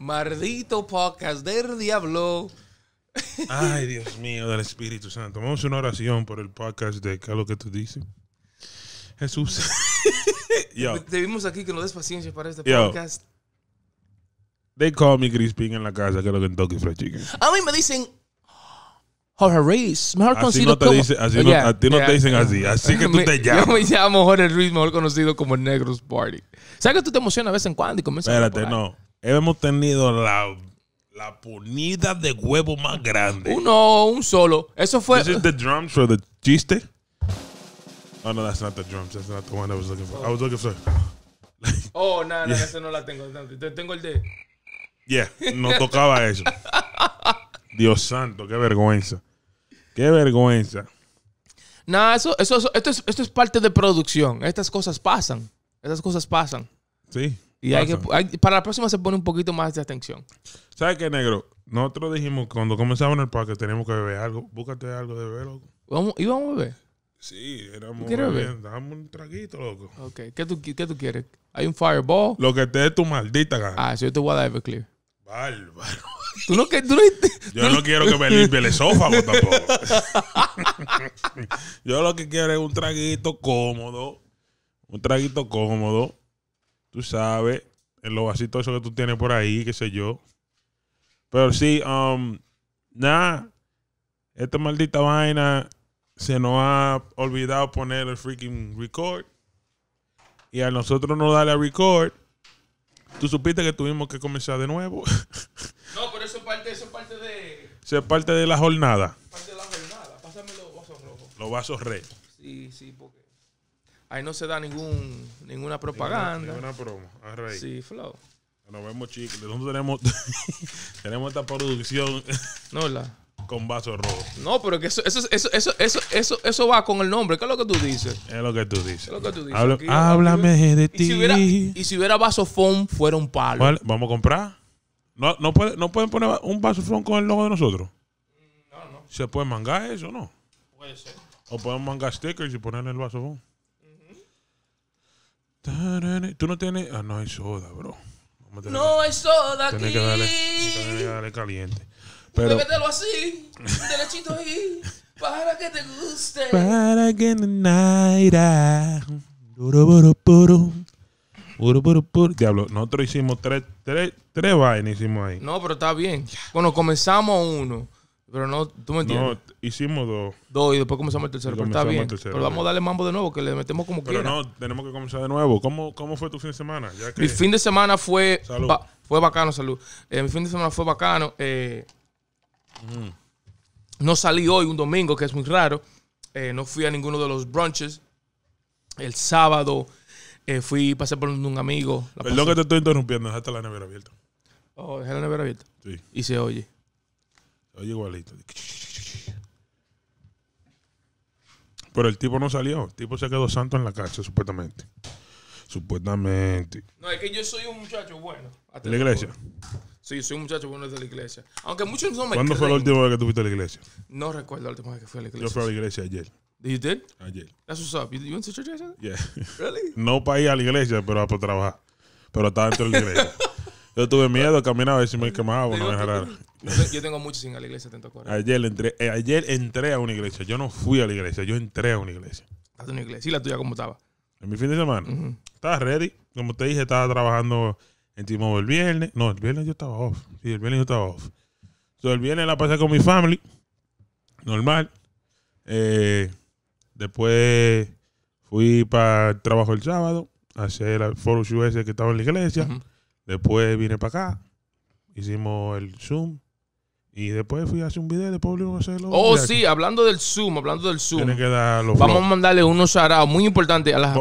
Maldito podcast del diablo. Ay, Dios mío, del Espíritu Santo. Vamos a una oración por el podcast de ¿Qué es lo que tú dices? Jesús. Debimos Te vimos aquí que nos des paciencia para este podcast. They call me Crispin en la casa, que es lo que Fried Chicken. A mí me dicen Jorge Ruiz, mejor conocido como... así a ti no te dicen así, así que tú te llamas. Yo me llamo Jorge Ruiz, mejor conocido como Negros Party. ¿Sabes que tú te emocionas de vez en cuando y comienzas Espérate, no hemos tenido la, la ponida de huevo más grande. Uno, un solo. Eso fue. This is the drums for the chiste. Oh no, that's not the drums. That's not the one I was looking for. Oh. I was looking for. oh, no, no, yeah. no la tengo. Tengo el de. Yeah, no tocaba eso. Dios santo, qué vergüenza. Qué vergüenza. No, eso, eso, eso esto, es, esto es parte de producción. Estas cosas pasan. Estas cosas pasan. Sí. Y hay que, para la próxima se pone un poquito más de atención. ¿Sabes qué, negro? Nosotros dijimos cuando comenzamos en el parque tenemos que beber algo. Búscate algo de beber, loco. ¿Vamos, a beber? Sí, éramos. ¿Quieres beber? Dame un traguito, loco. Ok, ¿qué tú, qué tú quieres? ¿Hay un fireball? Lo que te dé tu maldita gana. Ah, si yo te voy a dar Everclear. Bárbaro. Tú no, que, tú yo no quiero que me limpie el esófago tampoco. yo lo que quiero es un traguito cómodo. Un traguito cómodo tú sabes, en los vasitos que tú tienes por ahí, qué sé yo. Pero sí, um, nada, esta maldita vaina se nos ha olvidado poner el freaking record. Y a nosotros no darle a record, tú supiste que tuvimos que comenzar de nuevo. no, pero eso es parte, de... Eso es parte de la jornada. Parte de la jornada. Pásame los vasos rojos. Los vasos Sí, sí, porque... Ahí no se da ningún, ninguna propaganda. Ninguna, promo. Sí, flow. Nos vemos, chicos. Nosotros tenemos, tenemos esta producción. No, la. Con vaso rojo. No, pero que eso, eso, eso, eso, eso, eso, va con el nombre. ¿Qué es lo que tú dices? Es lo que tú dices. Lo que tú dices? háblame de ti. Y si hubiera, vaso si fuera un palo. vamos a comprar. No, no, pueden poner un vaso foam con el logo de nosotros. No, no. ¿Se puede mangar eso o no? Puede ser. O podemos mangar stickers y ponerle el vaso vasofón. Tú no tienes. Ah, no hay soda, bro. no hay soda aquí. Que darle, que darle caliente. Pero... Bébetelo así, derechito ahí, para que te guste. Para que no Diablo, nosotros hicimos tres, tres, tres vainas hicimos ahí. No, pero está bien. Cuando comenzamos uno, pero no, tú me entiendes. No, hicimos dos. Dos y después comenzamos el tercero. Pero está bien. pero vamos a darle mambo de nuevo, que le metemos como quiera. Pero no, tenemos que comenzar de nuevo. ¿Cómo, cómo fue tu fin de semana? Mi fin de semana fue. fue bacano, salud. Eh, mi fin de semana fue bacano. Eh, no salí hoy, un domingo, que es muy raro. Eh, no fui a ninguno de los brunches. El sábado fui, pasé por un amigo. Perdón que te estoy interrumpiendo, dejaste la nevera abierta. Oh, dejé la nevera abierta. Sí. Y se oye. Oye, igualito. Pero el tipo no salió. El tipo se quedó santo en la cárcel, supuestamente. Supuestamente. No, es que yo soy un muchacho bueno. ¿De la iglesia? Sí, soy un muchacho bueno desde la iglesia. Aunque muchos no me ¿Cuándo fue la última vez que tuviste a la iglesia? No recuerdo la última vez que fui a la iglesia. Yo fui a la iglesia ayer. You did? Ayer. That's what's up. You, you went to church yesterday? Yeah. Really? no para ir a la iglesia, pero para trabajar. Pero estaba dentro de la iglesia. Yo tuve miedo, caminaba y si me quemaba, no me dejaran. Yo tengo mucho sin ir a la iglesia te Ayer entré, eh, ayer entré a una iglesia. Yo no fui a la iglesia, yo entré a una iglesia. A una iglesia. ¿Y la tuya cómo estaba? En mi fin de semana. Estaba ready. Como te dije, estaba trabajando en el viernes. No, el viernes yo estaba off. Sí, el viernes yo estaba off. Entonces el viernes la pasé con mi family. Normal. Eh, después fui para el trabajo el sábado. hacer el foro ese que estaba en la iglesia. Después vine para acá. Hicimos el Zoom. Y después fui a hacer un video, después volvimos a hacerlo. Oh, sí, hablando del Zoom, hablando del Zoom. Que dar Vamos a mandarle unos saraos muy importantes a las,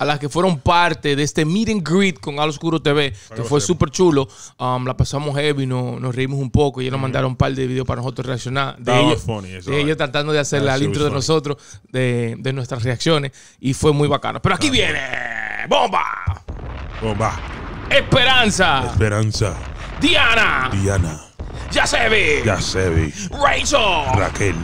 A, las que fueron parte de este meet and greet con Al Oscuro TV, que fue súper chulo. Um, la pasamos heavy, nos reímos un poco. Ellos nos mandaron un par de videos para nosotros reaccionar. De ellos, funny, ellos tratando de hacer la intro de nosotros, de, de, nuestras reacciones. Y fue muy bacano. Pero aquí viene. ¡Bomba! ¡Bomba! ¡Esperanza! ¡Esperanza! ¡Diana! ¡Diana! Yasebi. Yasebi. Rachel. Raquel.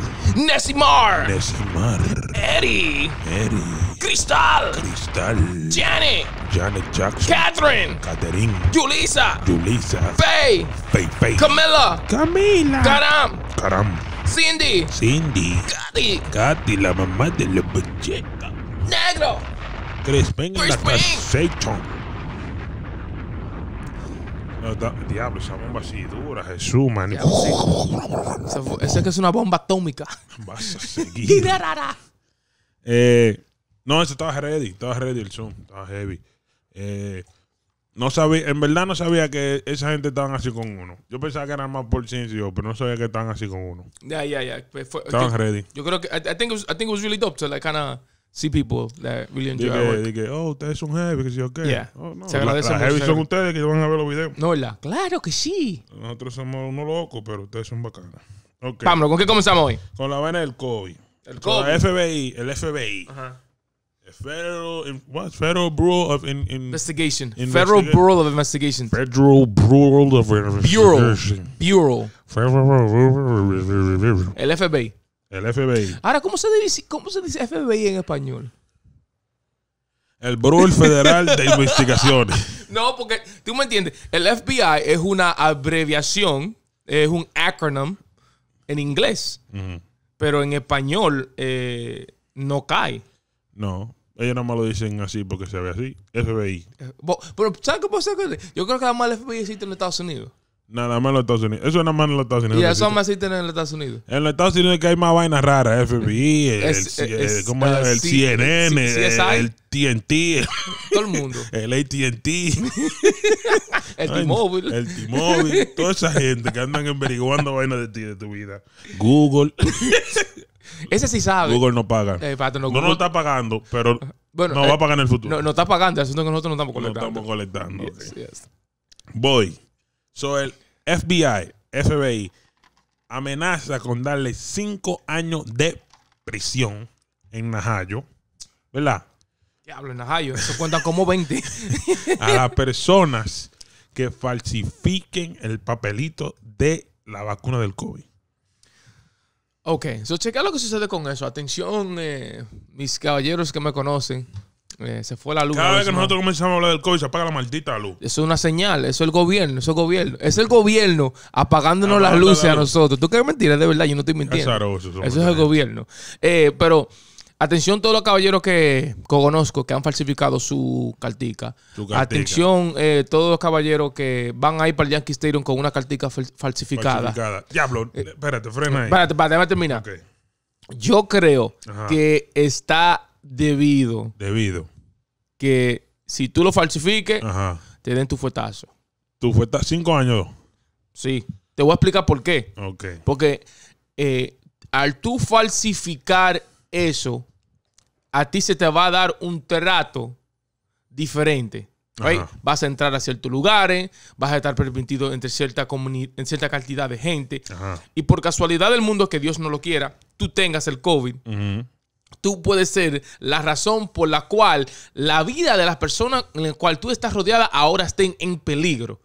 Nessimar Nessimar Eddie. Eddie. Cristal. Cristal. Janet. Janet Jackson. Catherine. Catherine. Julisa, Julisa, Faye. Faye Faye. Camilla. Camila. Caram. Caram. Cindy. Cindy. Katy. Katy, la mamá de la Negro. Crispin en la diablo, esa bomba así dura, Jesús, man. Diablo, es que es una bomba atómica. Vas a seguir. Eh, no, eso estaba ready, estaba ready el Zoom, estaba heavy. Eh, no sabía, en verdad no sabía que esa gente estaban así con uno. Yo pensaba que eran más por sencillo, pero no sabía que estaban así con uno. Ya, ya, ya. Pues estaban ready. Yo creo que I, think it was, I think it was really dope like of see people that really enjoy our work. Dije, oh, ustedes son heavy, que sí, ok. Oh, Se agradece mucho. heavy son ustedes que van a ver los videos. No, la, claro que sí. Nosotros somos unos locos, pero ustedes son bacanas. Okay. ¿con qué comenzamos hoy? Con la vaina del COVID. El COVID. FBI, el FBI. Ajá. Federal, what? Federal Bureau of Investigation. Federal Bureau of Investigation. Federal Bureau of Investigation. Bureau. Bureau. El FBI. El FBI. Ahora, ¿cómo se dice, cómo se dice FBI en español? El Bureau Federal de Investigaciones. No, porque tú me entiendes. El FBI es una abreviación, es un acronym en inglés. Pero en español eh, no cae. No. Ellos nada más lo dicen así porque se ve así. FBI. Eh, pero, ¿sabes qué pasa? Yo creo que además el FBI existe en Estados Unidos. Nada más en los Estados Unidos. Eso nada más en los Estados Unidos. Y eso más existe en los Estados Unidos. En los Estados Unidos que hay más vainas raras. FBI, el, el CNN, el, TNT. Ah, Todo el mundo. El ATT. el T-Mobile. El T-Mobile. Toda esa gente que andan averiguando vainas de ti, de tu vida. Google. Ese sí sabe. Google no paga. Eh, no, lo está pagando, pero bueno, no va a eh, pagar en el futuro. No, está pagando, el asunto que nosotros no estamos colectando. estamos colectando. Voy. el, FBI, FBI, amenaza con darle cinco años de prisión en Najayo, ¿verdad? Diablo, en Najayo, eso cuenta como 20. a las personas que falsifiquen el papelito de la vacuna del COVID. Ok, so checa lo que sucede con eso. Atención, eh, mis caballeros que me conocen. Eh, se fue la luz. Cada vez que nosotros comenzamos a hablar del COVID, se apaga la maldita luz. Eso es una señal, eso es el gobierno, eso es el gobierno. Es el gobierno apagándonos las luces a nosotros. Tú que mentiras, de verdad, yo no estoy mintiendo. eso es el gobierno. Eh, pero atención todos los caballeros que, conozco que han falsificado su cartica. Atención eh, todos los caballeros que van a ir para el Yankee Stadium con una cartica falsificada. ya Diablo, espérate, frena ahí. Espérate, déjame terminar. Yo creo que está debido. Debido. Que si tú lo falsifiques, te den tu fuetazo. ¿Tu fuetazo? ¿Cinco años? Sí. Te voy a explicar por qué. Porque eh, al tú falsificar eso, a ti se te va a dar un trato diferente. Vas a entrar a ciertos lugares, vas a estar permitido entre cierta en cierta cantidad de gente. Y por casualidad del mundo, que Dios no lo quiera, tú tengas el COVID, tú puedes ser la razón por la cual la vida de las personas en las cual tú estás rodeada ahora estén en peligro.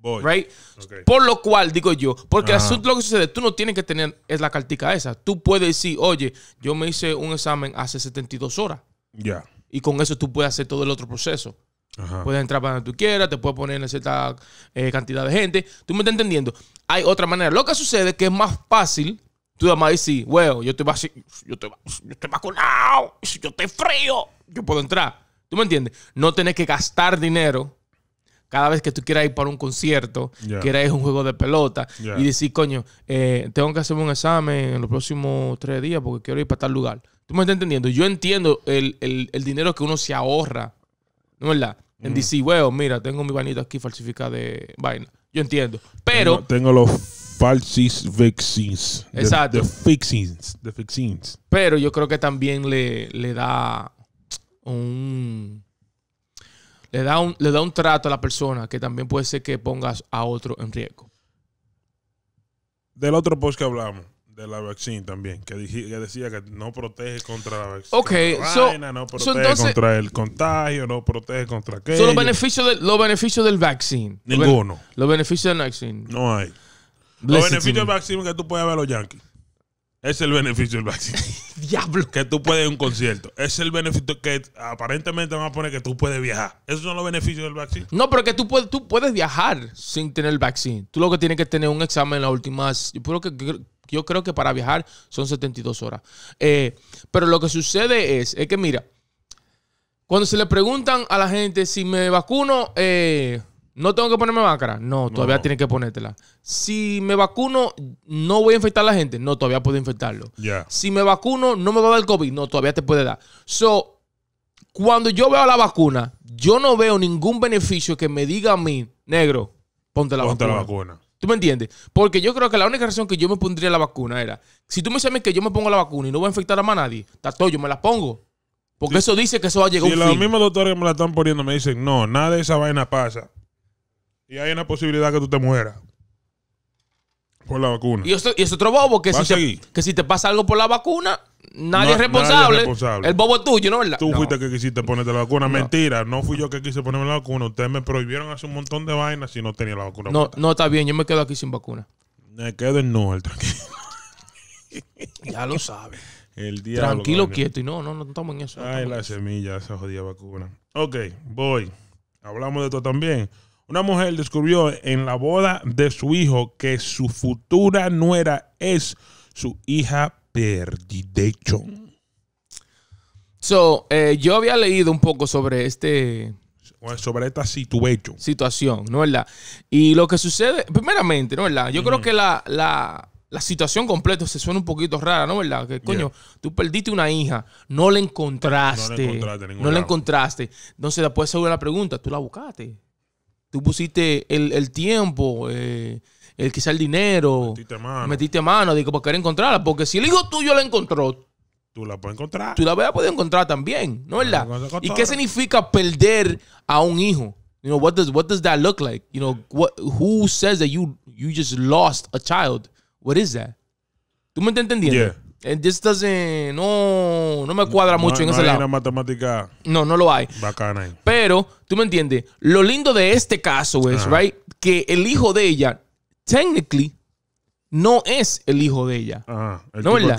Por lo cual, digo yo, porque asunto lo que sucede, tú no tienes que tener es la cartica esa. Tú puedes decir, oye, yo me hice un examen hace 72 horas. Ya. Y con eso tú puedes hacer todo el otro proceso. Ajá. Puedes entrar para donde tú quieras, te puedes poner en cierta eh, cantidad de gente. ¿Tú me estás entendiendo? Hay otra manera. Lo que sucede es que es más fácil Tú además dices, weo, yo estoy, yo, yo vacunado, yo estoy frío, yo puedo entrar. ¿Tú me entiendes? No tenés que gastar dinero cada vez que tú quieras ir para un concierto, yeah. quieras ir un juego de pelota y decir, coño, eh, tengo que hacerme un examen en los próximos tres días porque quiero ir para tal lugar. ¿Tú me estás entendiendo? Yo entiendo el, dinero que uno se ahorra, ¿no es verdad? En DC, weón, mira, tengo mi vanito aquí falsificada de vaina. Yo entiendo. Pero. tengo los falsis vaccines. Exacto. The, The Pero yo creo que también le, le da un le da un le da un trato a la persona que también puede ser que pongas a otro en riesgo. Del otro post que hablamos, de la vaccine también, que, decía que no protege contra la vacuna. Ok, no protege contra el contagio, no protege contra qué. los beneficios del, los vaccine. Ninguno. Los, beneficios del vaccine. No hay. Los beneficios del vaccino que tú puedes ver a los Yankees. Es el beneficio del vaccino. Diablo. Que tú puedes ir a un concierto. Es el beneficio que aparentemente van a poner que tú puedes viajar. Esos son los beneficios del vaccino. No, pero que tú puedes, tú puedes viajar sin tener el vaccino. Tú lo que tienes que tener un examen en las últimas. Yo creo que, yo creo que para viajar son 72 horas. Eh, pero lo que sucede es, es que mira, cuando se le preguntan a la gente si me vacuno, eh, ¿No tengo que ponerme máscara? No, todavía tienes que ponértela. Si me vacuno, ¿no voy a infectar a la gente? No, todavía puedo infectarlo. Ya. Si me vacuno, ¿no me va a dar COVID? No, todavía te puede dar. So, cuando yo veo la vacuna, yo no veo ningún beneficio que me diga a mí, negro, ponte la ponte vacuna. la vacuna. ¿Tú me entiendes? Porque yo creo que la única razón que yo me pondría la vacuna era, si tú me dices que yo me pongo la vacuna y no voy a infectar a más nadie, tato, yo me la pongo. Porque eso dice que eso va a llegar a un los mismos doctores que me la están poniendo me dicen, no, nada de esa vaina pasa. Y hay una posibilidad que tú te mueras por la vacuna. Y, es otro bobo que si, te, que si te pasa algo por la vacuna, nadie, es, responsable. El bobo es tuyo, ¿no es verdad? Tú fuiste que quisiste ponerte la vacuna. Mentira, no fui yo que quise ponerme la vacuna. Ustedes me prohibieron hacer un montón de vainas si no tenía la vacuna. No, no está bien, yo me quedo aquí sin vacuna. Me quedo en Noel, tranquilo. ya lo sabes. tranquilo, quieto. Y no, no, no estamos en eso. Ay, la semilla, esa jodida vacuna. Ok, voy. Hablamos de esto también. Una mujer descubrió en la boda de su hijo que su futura nuera es su hija perdida. So, eh, yo había leído un poco sobre este. Sobre esta situación. situación, ¿no es verdad? Y lo que sucede, primeramente, ¿no es verdad? Yo creo que la, situación completa se suena un poquito rara, ¿no es verdad? Que coño, tú perdiste una hija, no la encontraste. No la encontraste, no la encontraste. Entonces, después se la pregunta, ¿tú la buscaste? Tú pusiste el, tiempo, eh, el quizá el dinero. Metiste mano. Metiste mano, digo, para querer encontrarla. Porque si el hijo tuyo la encontró. Tú la puedes encontrar. Tú la vas a poder encontrar también, ¿no es verdad? ¿Y qué significa perder a un hijo? You know, what does, what does that look like? You know, what, who says that you, you just lost a child? What is that? ¿Tú me estás entendiendo? And eh, no, no me cuadra mucho en ese lado. matemática. No, no lo hay. Bacana. Pero, tú me entiendes, lo lindo de este caso es, right, que el hijo de ella, technically, no es el hijo de ella. Ah. ¿No el,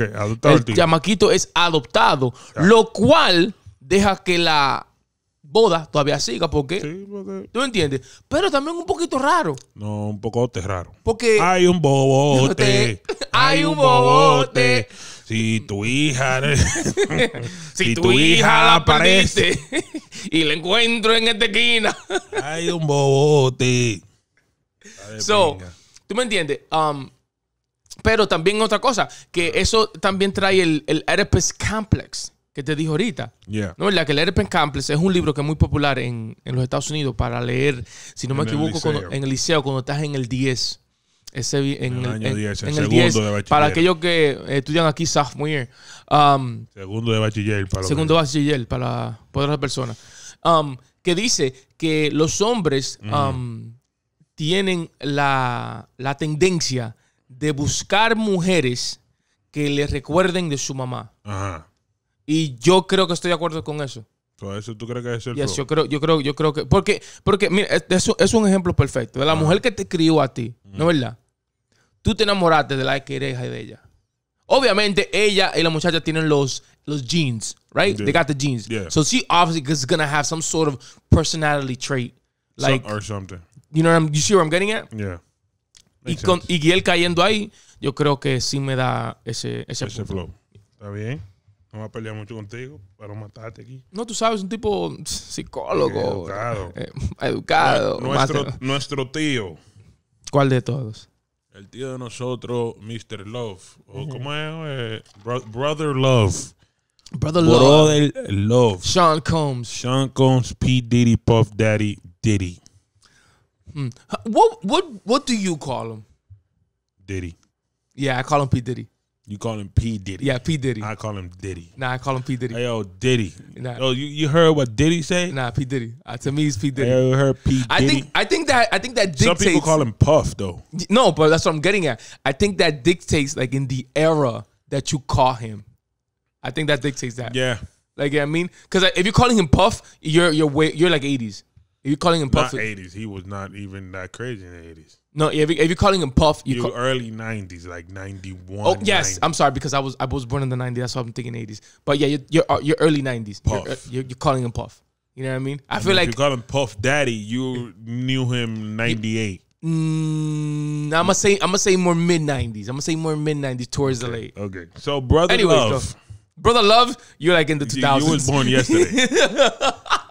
chamaquito es adoptado, lo cual deja que la boda todavía siga, porque, sí, ¿Tú me entiendes? Pero también un poquito raro. No, un poco raro. Porque... Hay un bobote. hay un bobote. Si tu hija... si, tu, hija, la aparece y la encuentro en esta esquina. hay un bobote. so, ¿tú me entiendes? Um, pero también otra cosa, que eso también trae el, el Oedipus Complex que te dijo ahorita. Yeah. ¿No? La que leer Camples es un libro que es muy popular en, en los Estados Unidos para leer, si no me equivoco, en el liceo, cuando estás en el 10. en, el año 10, el segundo de bachiller. Para aquellos que estudian aquí sophomore. Um, segundo de bachiller. Para segundo bachiller para, otras personas. Um, que dice que los hombres um, tienen la, la tendencia de buscar mujeres que les recuerden de su mamá. Ajá. Y yo creo que estoy de acuerdo con eso. ¿Eso tú crees que es el yes, yo creo, yo creo, yo creo que. Porque, porque mira, eso es un ejemplo perfecto. De la mujer que te crió a ti, ¿no es verdad? Tú te enamoraste de la que eres de ella. Obviamente, ella y la muchacha tienen los, los jeans right? Yeah. They got the que Yeah. So she obviously is gonna have some sort of personality trait. Like, some, or something. You know what I'm, you see I'm getting at? Yeah. y, con, y él cayendo ahí, yo creo que sí me da ese, ese, flow. ¿Está bien? no va a pelear mucho contigo para matarte aquí. No, tú sabes, un tipo psicólogo. Educado. Eh, eh, educado. Nuestro, tío. ¿Cuál de todos? El tío de nosotros, Mr. Love. O ¿Cómo es? Eh, brother Love. Brother Love. Brother Love. Sean Combs. Sean Combs, P. Diddy, Puff Daddy, Diddy. ¿Qué hmm. What, what, what do you call him? Diddy. Yeah, I call him P. Diddy. You call him P Diddy. Yeah, P Diddy. I call him Diddy. Nah, I call him P Diddy. Hey, yo, Diddy. Nah. Yo, you, you heard what Diddy say? Nah, P Diddy. Uh, to me, it's P Diddy. Hey, you heard P Diddy. I think I think that I think that dictates. Some people call him Puff though. No, but that's what I'm getting at. I think that dictates like in the era that you call him. I think that dictates that. Yeah. Like I mean, because if you're calling him Puff, you're you're way, you're like 80s. If you're calling him Puff, not 80s. He was not even that crazy in the 80s. No, if, you, if you're calling him Puff, you call, early '90s, like '91. Oh yes, I'm sorry because I was I was born in the '90s. That's why I'm thinking '80s. But yeah, you're you're, uh, you're early '90s. Puff. You're, uh, you're, you're, calling him Puff. You know what I mean? I, I feel mean, like you call him Puff Daddy. You knew him '98. Mm, I'm gonna say I'm gonna say more mid '90s. I'm gonna say more mid '90s towards okay. the late. Okay, so brother Anyways, love, brother love, you're like in the 2000s. You, you was born yesterday.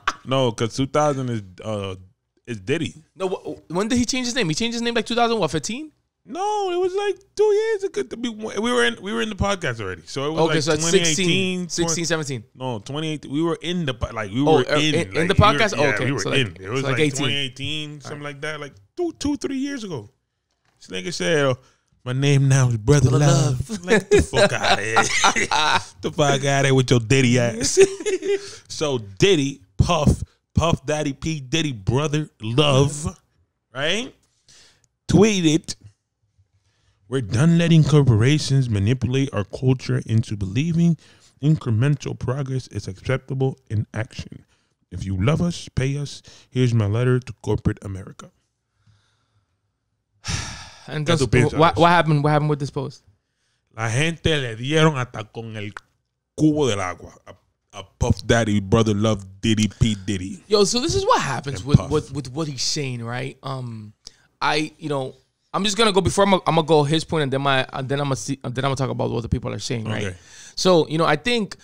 no, because 2000 is uh, it's Diddy. No, wh- when did he change his name? He changed his name like 2015. No, it was like two years ago. We, we were in we were in the podcast already, so it was okay. Like so 2018, 16, 16, 17. No, 2018. We were in the like we oh, were uh, in, in, like, in the podcast. We were, yeah, okay, we were so in. Like, it was so like, 18. 2018, something right. like that, like two two three years ago. This nigga said, oh, "My name now is Brother Love." Like the fuck out of it. the fuck out of it with your Diddy ass. so Diddy Puff Puff Daddy P Diddy brother Love, right? Tweeted, "We're done letting corporations manipulate our culture into believing incremental progress is acceptable in action. If you love us, pay us. Here's my letter to corporate America." And that's what, what happened. What happened with this post? La gente le dieron hasta con el cubo del agua a Puff Daddy brother love Diddy P Diddy. Yo, so this is what happens with, with, with what he's saying, right? Um, I you know I'm just gonna go before I'm, I'm gonna go his point and then my and then I'm gonna see, then I'm gonna talk about what the people are saying, right? So you know I think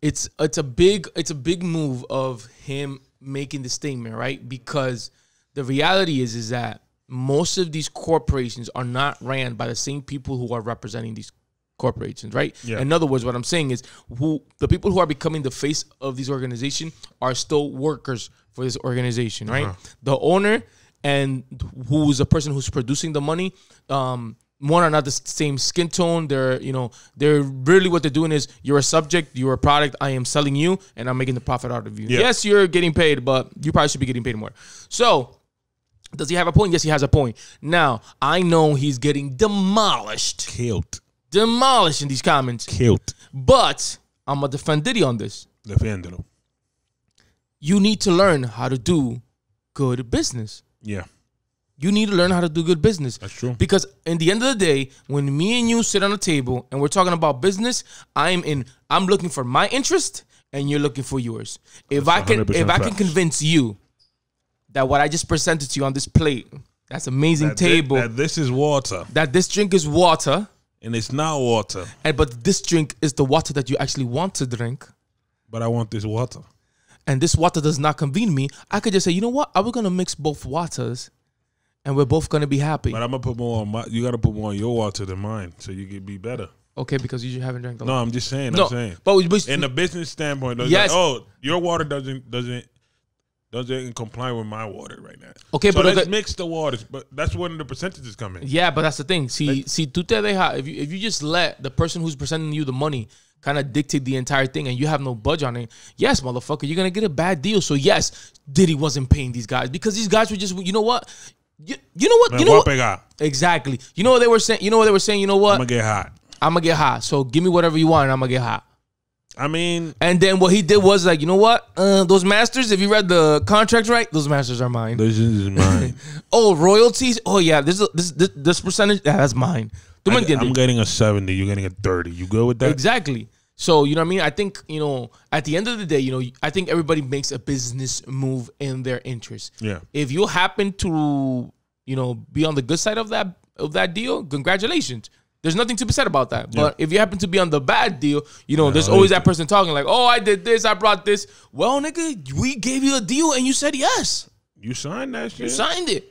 it's it's a big it's a big move of him making the statement, right? Because the reality is is that most of these corporations are not ran by the same people who are representing these corporations, right? Yeah. In other words, what I'm saying is who the people who are becoming the face of these organizations are still workers for this organization, right? Uh-huh. The owner and who's the person who's producing the money, um, one are not the same skin tone. They're, you know, they're really what they're doing is you're a subject, you're a product, I am selling you, and I'm making the profit out of you. Yeah. Yes, you're getting paid, but you probably should be getting paid more. So does he have a point? Yes, he has a point. Now, I know he's getting demolished. Killed Demolishing these comments. Killed. But I'm gonna defend Diddy on this. Defendelo. You need to learn how to do good business. Yeah. You need to learn how to do good business. That's true. Because in the end of the day, when me and you sit on a table and we're talking about business, I'm in I'm looking for my interest and you're looking for yours. If That's I can if facts. I can convince you that what I just presented to you on this plate, that's amazing that table. that this is water. That this drink is water and it's not water. And but this drink is the water that you actually want to drink. But I want this water. And this water does not convene me. I could just say, you know what? I was gonna mix both waters, and we're both gonna be happy. But I'm gonna put more on my. You gotta put more on your water than mine, so you can be better. Okay, because you haven't drank No, lot. I'm just saying. No, I'm saying. But, but in the business standpoint, yes. Like, oh, your water doesn't doesn't doesn't comply with my water right now. Okay, so but let's okay. mix the waters. But that's when the percentages come in. Yeah, but that's the thing. See, like, see, tú te deja, if you if you just let the person who's presenting you the money kind of dictate the entire thing and you have no budge on it, yes, motherfucker, you're gonna get a bad deal. So yes, Diddy wasn't paying these guys because these guys were just, you know what, you, you know what, you know what, exactly. You know what they were saying. You know what they were saying. You know what, I'm gonna get hot. I'm gonna get hot. So give me whatever you want, and I'm gonna get hot. I mean, and then what he did was like, you know what? Uh, those masters, if you read the contract right, those masters are mine. This is mine. oh, royalties. Oh yeah, this is, this, this this percentage yeah, that's mine. I, I'm getting a seventy. You're getting a thirty. You go with that? Exactly. So you know what I mean. I think you know at the end of the day, you know, I think everybody makes a business move in their interest. Yeah. If you happen to you know be on the good side of that of that deal, congratulations. There's nothing to be said about that. But if you happen to be on the bad deal, you know, yeah, there's always that person talking like, "Oh, I did this, I brought this." Well, nigga, we gave you a deal and you said yes. You signed that shit. You signed it.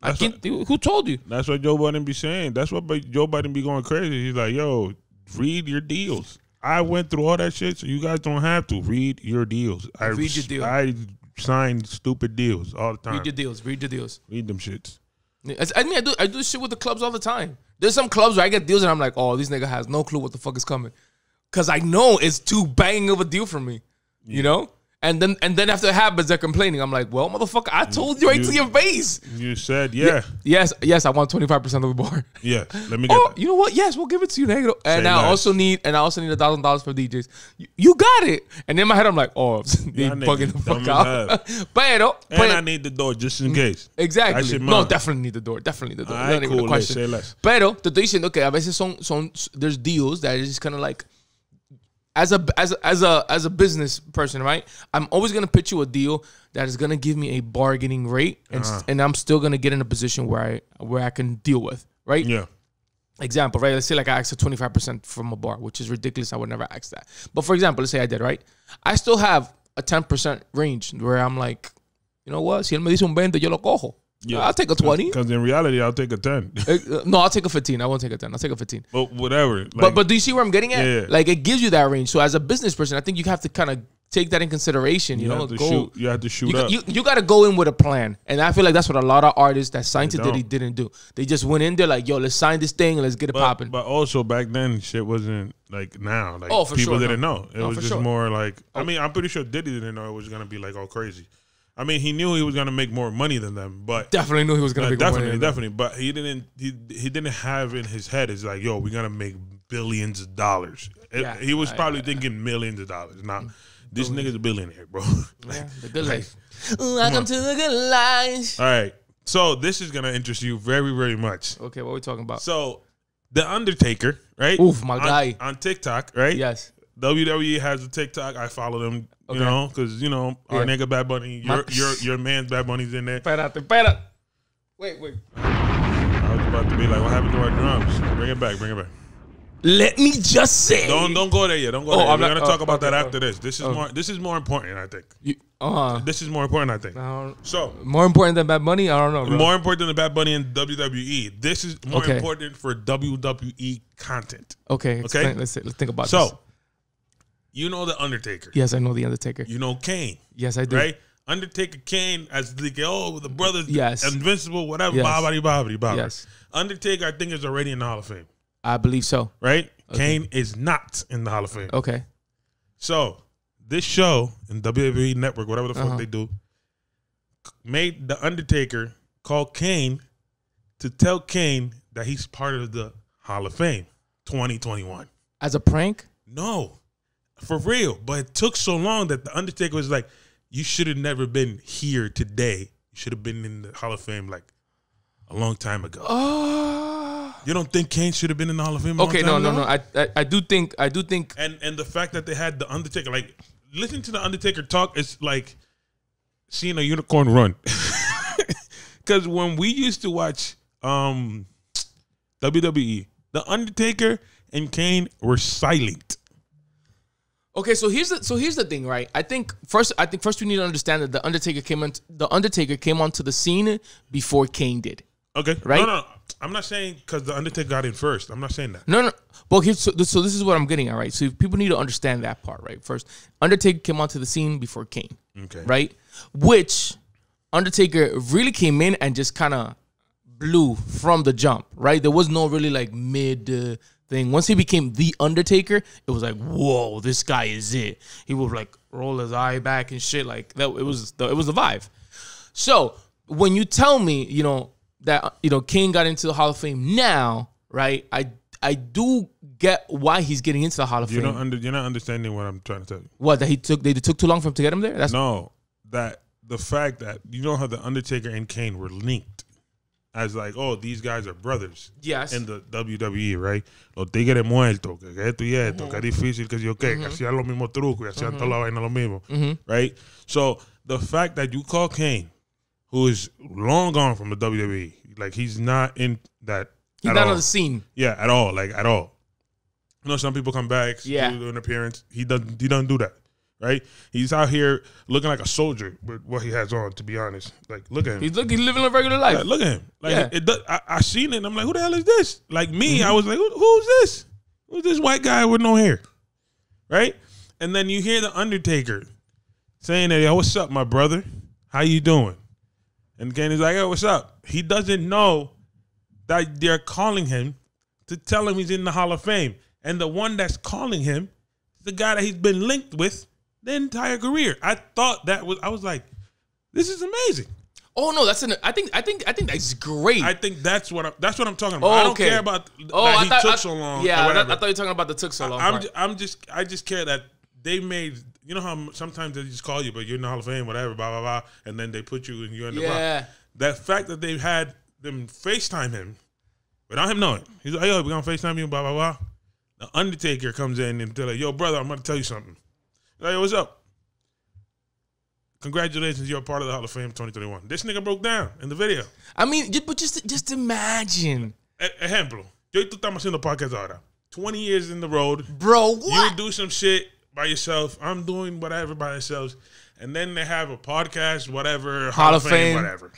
That's I can't. What, th- who told you? That's what Joe Biden be saying. That's what Joe Biden be going crazy. He's like, "Yo, read your deals. I went through all that shit, so you guys don't have to read your deals. I read your deals. I sign stupid deals all the time. Read your deals. Read your deals. Read them shits. I mean, I do I do shit with the clubs all the time. There's some clubs where I get deals and I'm like, oh, this nigga has no clue what the fuck is coming, because I know it's too banging of a deal for me. Yeah. You know. And then and then after it happens, they're complaining. I'm like, well, motherfucker, I told you right you, to your face. You said, yeah. yeah. Yes, yes, I want 25% of the bar. Yeah, Let me get oh, that. you know what? Yes, we'll give it to you. Negative. And Say I also need and I also need a thousand dollars for DJs. You, got it. And in my head, I'm like, oh, they yeah, fucking the fuck out. pero, and but, I need the door just in case. Exactly. No, definitely need the door. Definitely the door. All right, Not cool, even a question. Say less. Pero te estoy diciendo que a veces son, son there's deals that is just kind of like as a as a, as a as a business person, right? I'm always gonna pitch you a deal that is gonna give me a bargaining rate, and uh-huh. and I'm still gonna get in a position where I where I can deal with, right? Yeah. Example, right? Let's say like I asked for 25% from a bar, which is ridiculous. I would never ask that. But for example, let's say I did, right? I still have a 10% range where I'm like, you know what? Si él me dice un 20, yo lo cojo. Yeah, I'll take a twenty. Because in reality, I'll take a ten. Eh, uh, no, I'll take a fifteen. I won't take a ten. I'll take a fifteen. But whatever. Like, but but do you see where I'm getting at? Yeah. Like it gives you that range. So as a business person, I think you have to kind of take that in consideration. You, you know, go. Shoot, you have to shoot. You, up. you, you got to go in with a plan, and I feel like that's what a lot of artists that signed to Diddy didn't do. They just went in there like, "Yo, let's sign this thing and let's get it popping." But also back then, shit wasn't like now. Like oh, people sure, didn't no. know. It no, was just sure. more like I oh. mean, I'm pretty sure Diddy didn't know it was gonna be like all crazy. I mean, he knew he was gonna make more money than them, but definitely knew he was gonna uh, make definitely, definitely. But he didn't. He he didn't have in his head is like, yo, we're gonna make billions of dollars. Yeah, it, he was probably thinking millions of dollars. Not this nigga's a billionaire, bro. like, yeah, the good life. Welcome to the good life. All right, so this is gonna interest you very, very much. Okay, what are we talking about? So, the Undertaker, right? Oof, my on, guy on TikTok, right? Yes, WWE has a TikTok. I follow them, you know, because you know our nigga Bad Bunny, your, your your man's Bad Bunny's in there. Espérate, espérate. Wait, wait. I was about to be like, what happened to our drums? Bring it back, bring it back. Let me just say. Don't don't go there yet. Don't go oh, there. I'm We're not, gonna oh, talk about okay, that after this. This is oh. more this is more important, I think. You, uh, this is more important, I think. I so more important than Bad Bunny, I don't know. Bro. More important than Bad Bunny and WWE. This is more okay. important for WWE content. Okay, okay. Explain, let's let's think about so, this. So you know the Undertaker. Yes, I know the Undertaker. You know Kane. Yes, I do. Right? Undertaker Kane as the oh the brothers yes. invincible whatever yes. bobbity bobbity bobbity. Yes. Undertaker I think is already in the Hall of Fame. I believe so. Right? Okay. Kane is not in the Hall of Fame. Okay. So this show in WWE Network, whatever the fuck uh -huh. they do, made the Undertaker call Kane to tell Kane that he's part of the Hall of Fame 2021 as a prank. No, for real. But it took so long that the Undertaker was like, you should have never been here today. You should have been in the Hall of Fame like a long time ago. Uh, you don't think Kane should have been in the Hall of Fame? okay, no, no, ago? no. I, I, I do think I do think and and the fact that they had the Undertaker like listening to the Undertaker talk is like seeing a unicorn run. Cause when we used to watch um WWE, the Undertaker and Kane were silent. Okay, so here's the so here's the thing, right? I think first I think first we need to understand that the Undertaker came on the Undertaker came onto the scene before Kane did. Okay, right? No, no, I'm not saying because the Undertaker got in first. I'm not saying that. No, no. Well, here's so, so this is what I'm getting at, right? So people need to understand that part, right? First, Undertaker came onto the scene before Kane. Okay. Right, which Undertaker really came in and just kind of blew from the jump, right? There was no really like mid. Uh, thing. Once he became the Undertaker, it was like, whoa, this guy is it. He would like roll his eye back and shit. Like that, it was the, it was the vibe. So when you tell me, you know that you know Kane got into the Hall of Fame now, right? I I do get why he's getting into the Hall of you Fame. Under, you're not understanding what I'm trying to tell you. What that he took they took too long for him to get him there. That's no that the fact that you know how the Undertaker and Kane were linked as like, oh, these guys are brothers. Yes. In the WWE, right? Los tigres muertos, que esto y esto, que es difícil, que yo qué, que hacían los mismos trucos y hacían toda la vaina lo mismo, right? So the fact that you call Kane, who is long gone from the WWE, like he's not in that. He's not all. on the scene. Yeah, at all, like at all. You know, some people come back, yeah. do an appearance. He doesn't. He doesn't do that right? He's out here looking like a soldier with what he has on. To be honest, like look at him. He's living a regular life. Like, look at him. Like yeah. it, it, I, I seen it. I'm like, who the hell is this? Like me, mm-hmm. I was like, who, who's this? Who's this white guy with no hair, right? And then you hear the Undertaker saying that, "Yo, what's up, my brother? How you doing?" And Kenny's like, "Yo, what's up?" He doesn't know that they're calling him to tell him he's in the Hall of Fame, and the one that's calling him. is The guy that he's been linked with the entire career. I thought that was I was like, this is amazing. Oh no, that's an. I think I think I think that's great. I think that's what I, am that's what I'm talking about. Oh, I don't care about oh, that I he thought, took I, so long. Yeah, I, thought you were talking about the took so long. I, am just, I'm just I just care that they made. You know how sometimes they just call you, but you're in the Hall of Fame, whatever, blah blah blah, and then they put you and you're in the yeah. That fact that they had them Facetime him without him knowing, he's like, "Yo, we're gonna Facetime you," blah blah blah. The Undertaker comes in and they're like, "Yo, brother, I'm gonna tell you something." Hey, what's up? Congratulations, you're a part of the Hall of Fame 2021. This nigga broke down in the video. I mean, just, but just just imagine. E- ejemplo, yo tú estamos haciendo podcast ahora. 20 years in the road. Bro, what? You do some shit by yourself. I'm doing whatever by ourselves. And then they have a podcast, whatever, Hall, Hall of Fame, Fame, whatever.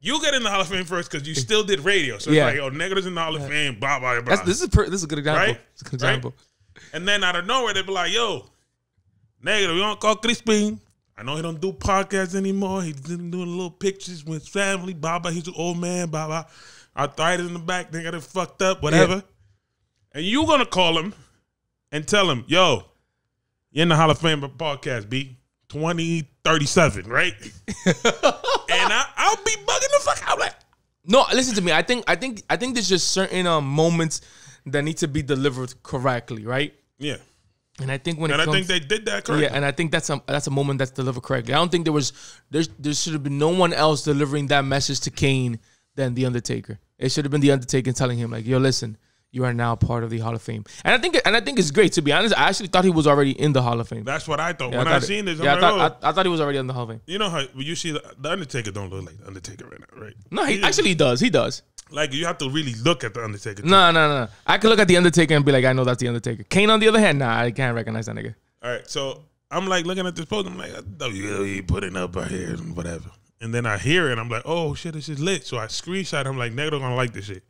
You get in the Hall of Fame first because you still did radio. So yeah. it's like, oh, niggas in the Hall of yeah. Fame, blah, blah, blah. That's, this, is per, this is a good example. Right? It's a good example. Right? And then out of nowhere, they'd be like, yo, Negative. We don't call Crispin. I know he don't do podcasts anymore. He's doing little pictures with family. Baba, he's an old man. Baba, arthritis in the back. They got it fucked up. Whatever. Yeah. And you gonna call him and tell him, yo, you're in the Hall of Fame podcast, B. 2037, right? and I, I'll be bugging the fuck out. Like, no, listen to me. I think I think I think there's just certain um, moments that need to be delivered correctly, right? Yeah. And I think when and I comes, think they did that correctly. Yeah, and I think that's a that's a moment that's delivered correctly. I don't think there was there there should have been no one else delivering that message to Kane than the Undertaker. It should have been the Undertaker telling him like, "Yo, listen, you are now part of the Hall of Fame." And I think and I think it's great to be honest. I actually thought he was already in the Hall of Fame. That's what I thought yeah, when I, thought I seen it, this. Yeah, i thought, oh. I, I, thought he was already in the Hall of Fame. You know how you see the, the Undertaker don't look like the Undertaker right now, right? No, he, he actually does. He does. Like you have to really look at the Undertaker. No, no, no. I could look at the Undertaker and be like, I know that's the Undertaker. Kane, on the other hand, nah, I can't recognize that nigga. All right, so I'm like looking at this post. I'm like, WWE putting up right here and whatever. And then I hear it. and I'm like, oh shit, this is lit. So I screenshot. I'm like, nigga, gonna like this shit.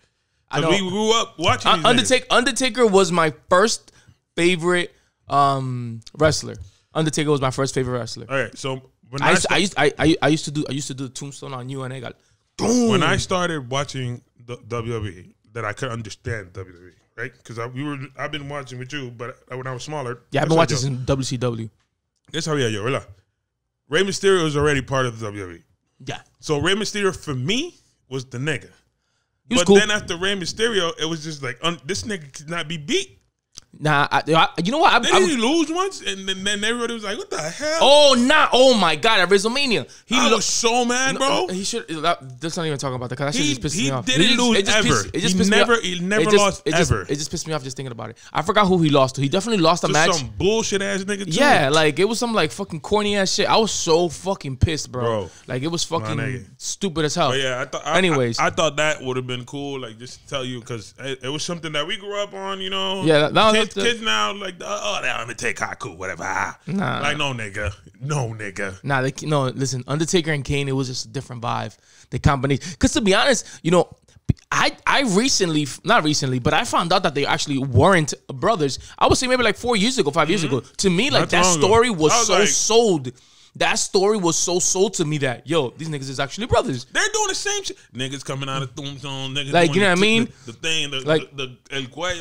I know. We grew up watching. Undertaker. Uh, niggas. Undertaker was my first favorite um, wrestler. Undertaker was my first favorite wrestler. All right, so when I, I, used, I, used, I, I, I used to do I used to do Tombstone on you and I got. Boom. When I started watching WWE that I could understand WWE, right? Because we were I've been watching with you, but uh, when I was smaller, yeah, I've been watching in WCW. That's how yeah, yo, really. Rey Mysterio is already part of the WWE. Yeah. So Rey Mysterio for me was the nigga. but cool. then after Rey Mysterio, it was just like un- this nigga could not be beat. Nah, I, I, you know what? I, Did I, he lose once, and then, then everybody was like, "What the hell?" Oh, nah! Oh my God! At WrestleMania, he I was so mad, bro. he should. That, that's not even talking about that because that shit just pissed me off. Didn't he didn't lose it just ever. Pissed, it just he pissed never. Me off. He never it just, lost it just, ever. It just pissed me off just thinking about it. I forgot who he lost to. He definitely lost a match. Some bullshit ass nigga. Too. Yeah, like it was some like fucking corny ass shit. I was so fucking pissed, bro. bro like it was fucking stupid as hell. But yeah. I thought. Anyways, I, I, thought that would have been cool. Like just to tell you because it, it, was something that we grew up on. You know. Yeah. That, that kids, kids now like oh that Undertaker Haku ah, whatever. Ah. Nah, like no nigga, no nigga. Nah, they, no. Listen, Undertaker and Kane, it was just a different vibe. The combination, because to be honest, you know, I I recently not recently, but I found out that they actually weren't brothers. I would say maybe like four years ago, 5 years mm -hmm. ago. To me, like Not that story was, was so like, sold that story was so sold to me that yo, these niggas is actually brothers. They're doing the same shit. Niggas coming out of Tombstone, niggas. Like you know what I mean? The, the, thing, the, like the, the El Cuello.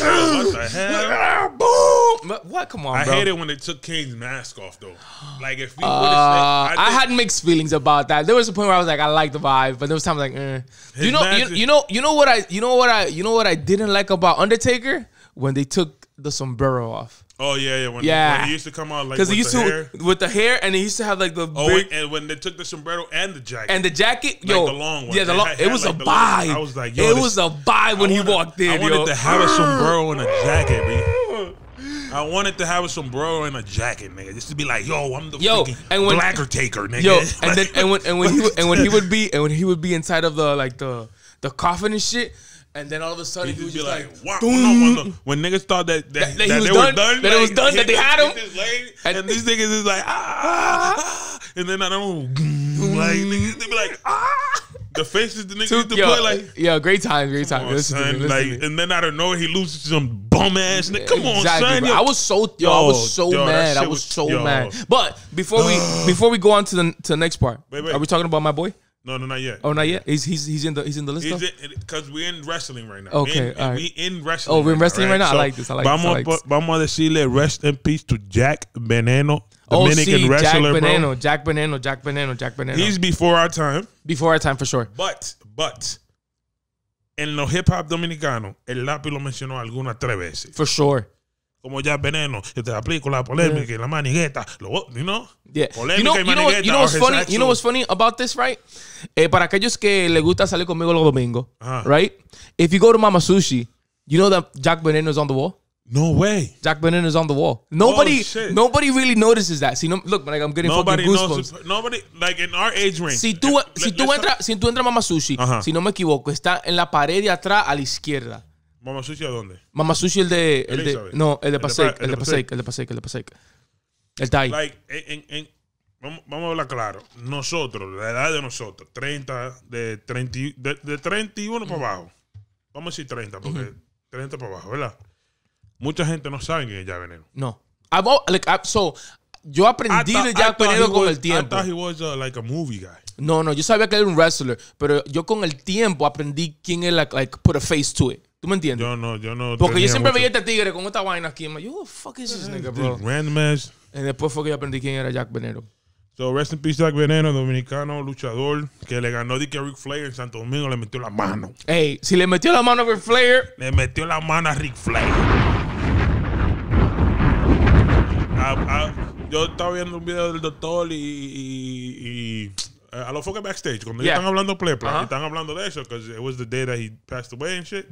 what the hell? Boom! What? Come on, I bro. it when they took King's mask off though. Like if we uh, I, I, had mixed feelings about that. There was a point where I was like, I like the vibe, but there was times like, eh. you know, you, you know, you know what I, you know what I, you know what I didn't like about Undertaker when they took the sombrero off. Oh yeah, yeah. When, yeah. When he used to come out like with he used to hair. with the hair, and he used to have like the oh, big, and when they took the sombrero and the jacket and the jacket, yo, the long one. Yeah, the long. it was like a vibe. I was like, yo, it this, was a buy when wanted, he walked in. I wanted yo. to have a sombrero and a jacket, man. I wanted to have a sombrero and a jacket, nigga, just to be like, yo, I'm the yo, and when, blacker taker, nigga. Yo, and then and when and when he and when he would be and when he would be inside of the like the the coffin and shit and then all of a sudden he, he was just like, like wow, no, no. when niggas thought that that, that, that, that they done, were done, that like, it was done, that they had him, and, and these niggas is like ah, and then I don't know, like niggas they be like ah. The faces the niggas Two, used to yo, play like yeah, great time, great time. On, listen son, to me, listen like, and then I don't know he loses some bum ass. nigga. come exactly, on, son. Yo. I was so yo, I was so yo, mad. I was, was so mad. But before we before we go on to the to the next part, wait, wait. are we talking about my boy? No, no, not yet. Oh, not yet. He's he's he's in the he's in the list. Because we're in wrestling right now. Okay, in, all right. we in wrestling. Oh, we're in wrestling right now. Right? So I like this. I like this. I like this. Vamos a decirle rest in peace to Jack Benano, oh, Dominican oh, see, wrestler, Jack Benano, bro. Jack Benano, Jack Benano, Jack Benano. He's before our time. Before our time for sure. But but en lo hip hop dominicano, el lápiz lo mencionó alguna tres veces. For sure. como ya veneno, aplico la polémica, yeah. la manigueta, lo, you know? Polémica you know, y you know, you know what's ah, funny? You know what's funny about this, right? Eh, para aquellos que les gusta salir conmigo los domingos, uh -huh. right? If you go to Mama Sushi, you know that Jack Veneno is on the wall? No way. Jack Veneno is on the wall. Nobody, oh, nobody really notices that. See, look, like I'm getting nobody fucking goosebumps. nobody, like in our age range. Si tú, eh, si tú entras, si tú entras Mama Sushi, si no me equivoco, está en la pared de atrás a la izquierda. ¿Mama Sushi a dónde? Mama Sushi el de. El de no, el de Paseik, El de Pasek, el de Pasek, el de Pasek. El Thai. Like, vamos, a hablar claro. Nosotros, la edad de nosotros, 30, de, 30, de, 31 para abajo. Vamos a decir 30, porque 30 para abajo, ¿verdad? Mucha gente no sabe que es ya veneno. No. so, yo aprendí de ya veneno con el tiempo. Uh, no, no, yo sabía que era un wrestler, pero yo con el tiempo aprendí quién es, like, like, put a face to it. ¿Tú me entiendes? Yo no, yo no. Porque yo siempre veía este tigre con esta vaina aquí. Yo, fuck es this eh, nigga, eh, bro? Y eh, después fue que yo aprendí quién era Jack Veneno. So, rest in peace, Jack Veneno, dominicano, luchador, que le ganó Dick Rick Flair en Santo Domingo, le metió la mano. Ey, si le metió la mano a Rick Flair. Le metió la mano a Rick Flair. Ah, ah, yo estaba viendo un video del doctor y, y, a los fue backstage, cuando ellos están hablando play, play están hablando de eso, because it was the day that he passed away and shit.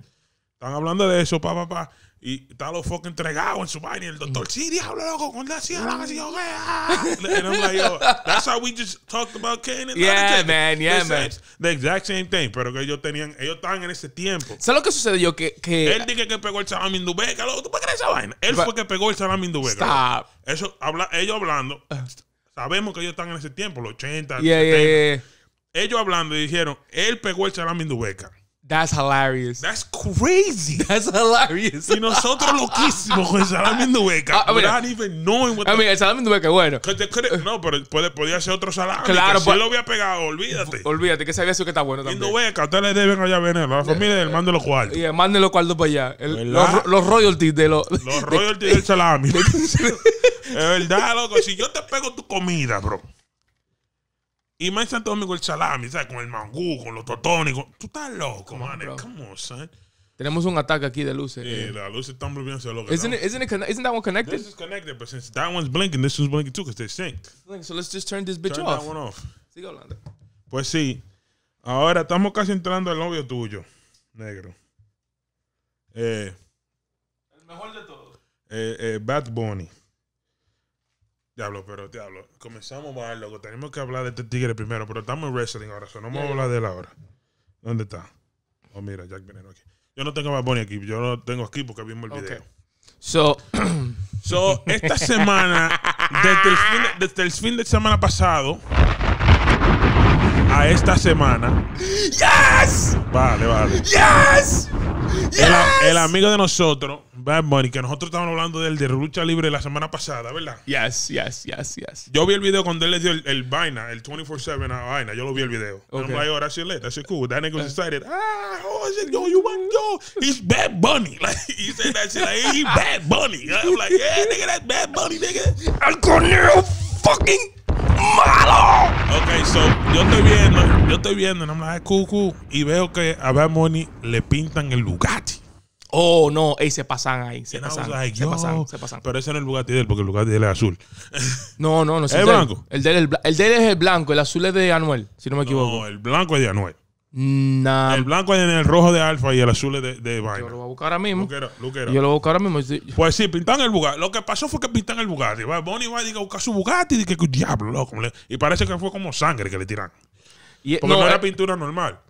Están hablando de eso, papá, papá. Pa, y está los fucking entregado en su vaina. Y el doctor, sí, diablo, loco, con la sierra, que yo, ah". I'm like, yo, that's how we just talked about Kane Yeah, man, yeah, the man. the exact same thing. Pero que ellos tenían, ellos estaban en ese tiempo. ¿Sabes lo que sucedió? Que, que... Él dije que pegó el salami en Dubeca, loco. ¿Tú puedes creer esa vaina? Él fue que pegó el salami en Dubeca. Stop. Eso, ellos hablando. Ah. Sabemos que ellos están en ese tiempo, los 80, yeah, ellos hablando y dijeron, él pegó el salami en Dubeca. That's hilarious. That's crazy. That's hilarious. Y nosotros loquísimos con el salami en hueca. Ah, without even knowing what ah, I el salami en hueca, bueno. no, pero podía ser otro salami. Claro, que si pues. lo había pegado, olvídate. Olvídate, que sabía eso que está bueno también. En hueca, ustedes deben allá venir. la familia del man los cuartos. Y el los para allá. los, royalties de los. Los royalties del salami. es verdad, loco. Si yo te pego tu comida, bro. Y más en Santo Domingo el salami, ¿sabes? Con el mangú, con los totónicos. Tú estás loco, man. Come on, son. Tenemos un ataque aquí de luces. Sí, eh. las luces están volviéndose locas. Isn't, it, isn't, it isn't that one connected? This is connected, but since that one's blinking, this one's blinking too, because they're synced. So let's just turn this bitch turn That one off. Sigue hablando. Pues sí. Ahora estamos casi entrando al novio tuyo, negro. Eh, el mejor de todos. Eh, eh, Bad Bunny. Diablo, pero diablo. Comenzamos mal, loco. Tenemos que hablar de este tigre primero, pero estamos en wrestling ahora. no vamos a hablar de él ahora. ¿Dónde está? Oh, mira, Jack Veneno aquí. Yo no tengo más Bonnie aquí. Yo no tengo aquí porque vimos el video. So, so esta semana, desde el fin de semana pasado, a esta semana. ¡Yes! Vale, vale. ¡Yes! El, amigo de nosotros, Bad Bunny, que nosotros estábamos hablando del de lucha libre la semana pasada, ¿verdad? Yes, yes, yes, yes. Yo vi el video cuando él le dio el, vaina, el 24-7 a vaina. Yo lo vi el video. Okay. I'm like, oh, shit lit. cool. That nigga was eh. Ah, oh, shit, yo, you want, yo, he's Bad Bunny. Like, he said that shit like, he's Bad Bunny. I'm like, yeah, nigga, that's Bad Bunny, nigga. El Corneo fucking malo. Ok, so yo estoy viendo, yo estoy viendo, nomás es cucu y veo que a Bad Money le pintan el Bugatti. Oh, no, ahí se pasan ahí. Se pasan, se, pasan, Pero ese no es el Bugatti de él, porque el Bugatti de él es azul. No, no, no. ¿Es el, blanco? El de, él, el es el blanco, el azul es de Anuel, si no me equivoco. No, el blanco es de Anuel. Nah. El blanco es en el rojo de Alfa y el azul de, de Vaina. Yo lo voy a buscar ahora mismo. Yo lo voy a buscar ahora mismo. Pues sí, pintan el Bugatti. Lo que pasó fue que pintan el Bugatti. Bonnie va a buscar su Bugatti y que diablo, loco. Y parece que fue como sangre que le tiran. Y, Porque no, era eh, pintura normal.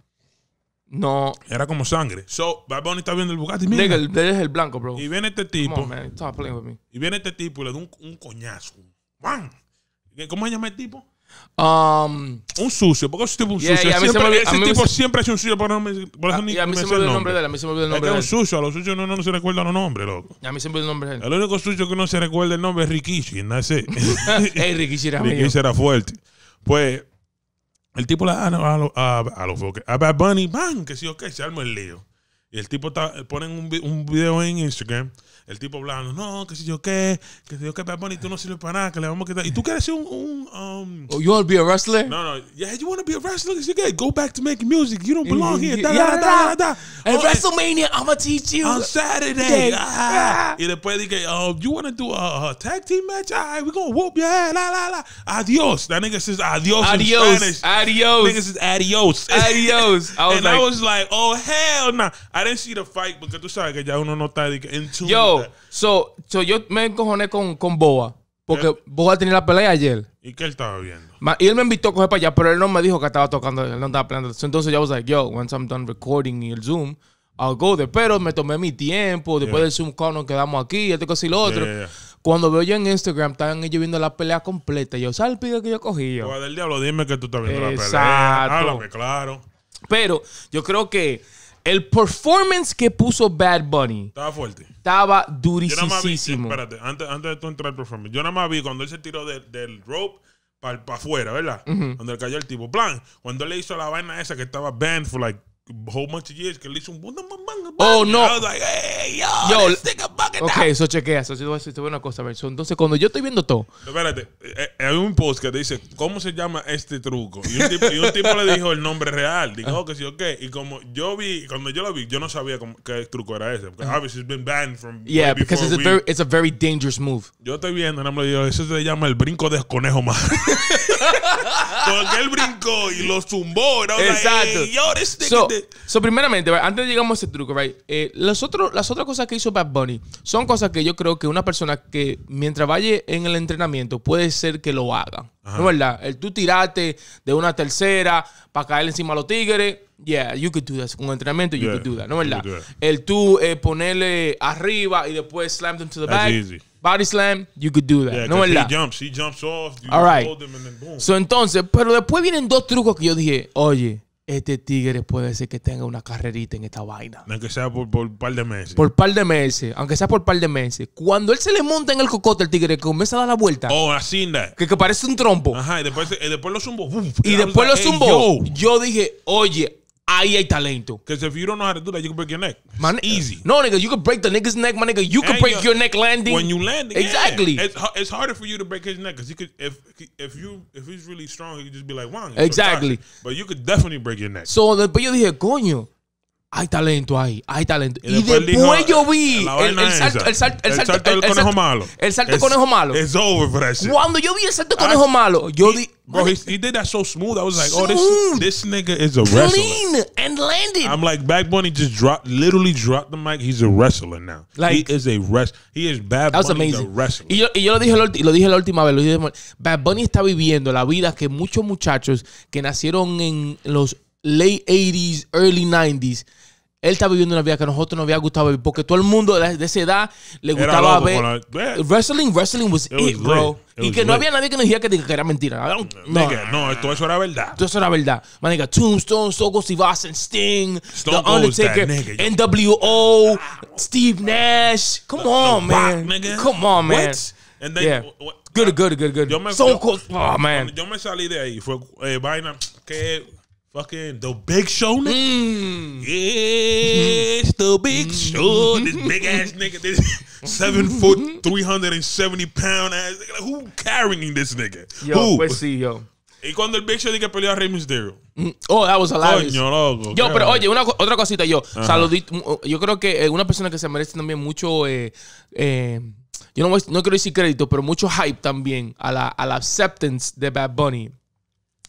No. Era como sangre. So, Bad Bunny está viendo el Bugatti. Mira. Nigga, es el blanco, bro. Y viene este tipo. Stop playing with me. Y viene este tipo y le da un, un coñazo. ¡Bam! ¿Cómo se llama el tipo? Um, un sucio, porque es tipo un yeah, sucio. Yeah, siempre, me, ese tipo siempre es un sucio, pero no me, por eso y a, mí se me olvidó el nombre de él. A mí se me olvidó el este nombre es que de él. Es un sucio, a los sucios no, no, se recuerdan los nombres, loco. A mí se me olvidó el nombre de él. El único sucio que no se recuerda el nombre es Rikishi, no sé. Ey, Rikishi era Rikishi era fuerte. Pues, el tipo la da a, los a, a, los a Bad Bunny, bang, que sí, ok, se arma el lío. Y el tipo está, ponen un video en Instagram el tipo hablando, no, que si yo qué, que si yo qué, Bad Bunny, tú no sirves para nada, que le vamos a quitar. ¿Y tú quieres ser un... un um, oh, you want to be a wrestler? No, no. Yeah, you want to be a wrestler? You get, go back to making music. You don't belong here. Da, da, da, da, da. At oh, WrestleMania, I'm going to teach you. On Saturday. Yeah. Ah. Y después dije, oh, you want to do a, a tag team match? All right, we're going to whoop your ass. La, la, la. Adios. That nigga says adios, adios. in Spanish. Adios. Nigga says adios. Adios. I and like, I was like, oh, hell no. Nah. I didn't see the fight because tú sabes que ya uno no está into Yo, So, yo me encojoné con, Boa. Porque Boa tenía la pelea ayer. ¿Y qué él estaba viendo? y él me invitó a coger para allá, pero él no me dijo que estaba tocando, no Entonces yo was like, yo, once I'm done recording y el Zoom, I'll go there. Pero me tomé mi tiempo, después del Zoom call nos quedamos aquí, esto que y lo otro. Cuando veo yo en Instagram, estaban ellos viendo la pelea completa. Yo, pido que yo cogí yo. Boa del diablo, dime que tú estás la claro. Pero yo creo que el performance que puso Bad Bunny. Estaba fuerte. Estaba durísimo. Espérate, antes, antes de tú entrar al performance. Yo nada más vi cuando él se tiró del rope para afuera, ¿verdad? Cuando le cayó el tipo. Plan, cuando él le hizo la vaina esa que estaba banned for like whole bunch of years que le hizo un Oh no. I was like, yo, yo let's a bucket okay, chequea, Eso so, es una cosa, entonces cuando yo estoy viendo todo. Espérate, eh, eh, hay un post que dice, ¿cómo se llama este truco? Y un tipo, y un tipo le dijo el nombre real, dijo, que ah. que sí, ok. Y como yo vi, cuando yo lo vi, yo no sabía qué truco era ese, porque uh ah. -huh. it's been banned from Yeah, because it's a, very, it's a very dangerous move. Yo estoy viendo, no me digo, eso se llama el brinco de conejo más. porque él brincó y lo zumbó, era Exacto. Like, hey, yo, so, primeramente, antes llegamos a ese truco, right? Eh, los las otras cosas que hizo Bad Bunny son cosas que yo creo que una persona que mientras vaya en el entrenamiento puede ser que lo haga. ¿No es verdad? El tú tirarte de una tercera para caer encima a los tigres. Yeah, you could do that. Con entrenamiento, you could do that. ¿No es verdad? El tú eh, ponerle arriba y después slam them to the back. Body slam, you could do that. no es verdad. He jumps, he jumps off. You All right. and boom. So entonces, pero después vienen dos trucos que yo dije, oye este tigre puede ser que tenga una carrerita en esta vaina. Aunque sea por, un par de meses. Por un par de meses, aunque sea por un par de meses. Cuando él se le monta en el cocote el tigre, que comienza a dar la vuelta. Oh, así, que, que parece un trompo. Ajá, y después, lo zumbó. Y, después lo zumbó. yo dije, oye, Ahí hay talento. Because if you don't know how to do that, you can break your neck. My easy. No, nigga, you can break the nigga's neck, my nigga. You can And break your- neck landing. When you land, yeah. exactly. It's, it's harder for you to break his neck because he could if if you if he's really strong, he could just be like, "Why?" so Exactly. But you could definitely break your neck. So, después yo dije, coño, hay talento ahí, hay talento. Y, después, yo vi el, salto, el, salto, el, salto, conejo malo. El salto conejo malo. It's over for Cuando yo vi el salto ah, conejo malo, yo he, di. Bro, he, did that so smooth. I was like, oh, this, this nigga is a wrestler. Clean and landed. I'm like, Bad Bunny just dropped, literally dropped the mic. He's a wrestler now. Like, he is a wrestler. He is Bad that Bunny amazing. the wrestler. Y yo, lo, dije, la última vez. Bad Bunny está viviendo la vida que muchos muchachos que nacieron en los late 80s, early 90s él está viviendo una vida que a nosotros nos había gustado vivir porque todo el mundo de esa edad le gustaba ver. Wrestling, wrestling was it, bro. y que no había nadie que nos dijera que, era mentira. No, no, todo eso era verdad. Todo eso era verdad. Manica, Tombstone, Sogo Austin Sting, The Undertaker, NWO, Steve Nash. Come on, man. Come on, man. good, good, good, good. Yo me, Oh, man. Yo me salí de ahí. Fue eh, vaina que Fucking the Big Show nigga. It's mm. the Big Show. Mm-hmm. This big ass nigga, this mm-hmm. seven foot, 370 hundred pound ass. who carrying this nigga? Yo, Pues sí, yo. Y cuando el Big Show que peleó a Rey Mysterio. Mm. Oh, that was hilarious. Coño, Yo, pero oye, una, otra cosita yo. Saludito. Mm, oh, yo creo que eh, una persona que se merece también mucho. Eh, eh, yo no, no quiero decir crédito, pero mucho hype también a la, a la acceptance de Bad Bunny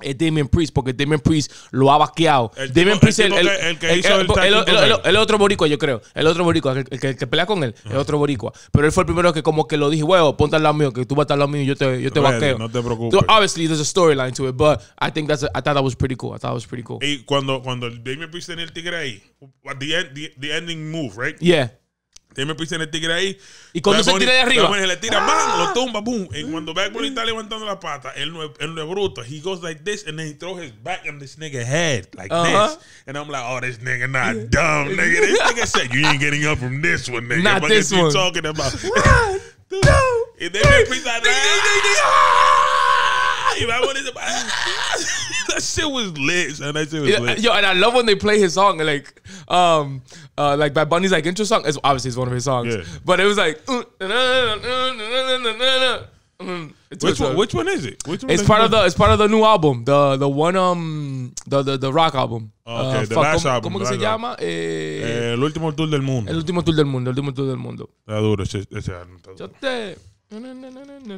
es Damien Priest, porque Damien Priest lo ha vaqueado. Damien Priest el, el, que hizo el, otro boricua, yo creo. El otro boricua, el, que, que, pelea con él, el otro boricua. Pero él fue el primero que como que lo dije, huevo, ponte al lado mío, que tú vas a al lado mío y yo te, yo te vaqueo. No te preocupes. So, obviously there's a storyline to it, but I think that's a, I thought that was pretty cool. I thought was pretty cool. Y cuando, cuando Damien Priest tenía el tigre ahí, the, end, the, the ending move, right? Yeah. Tiene me pisa en el tigre ahí. Y cuando se tira de arriba. Bunny, le tira, ¡Ah! ¡Bam! lo tumba, boom. Y cuando Bad Bunny está levantando la pata, él no, es, él no es bruto. He goes like this and then he throws his back on this nigga head like uh -huh. this. And I'm like, oh, this nigga not dumb, nigga. This nigga said, you ain't getting up from this one, nigga. Not But this one. talking about. One, two, y Bad Bunny se that shit was lit, son. That shit was lit. Yo, and I love when they play his song, like, um, uh, like Bad Bunny's like intro song. It's obviously it's one of his songs, Yeah. but it was like, it's Which one, which one is it? Which one It's is part it? of the it's part of the new album, the the one um the the, the rock album. okay, the last album, ¿Cómo se llama? Eh, Eh, el último tour del mundo. el último tour del mundo, el último tour del mundo. Está duro. ese- ese está duro.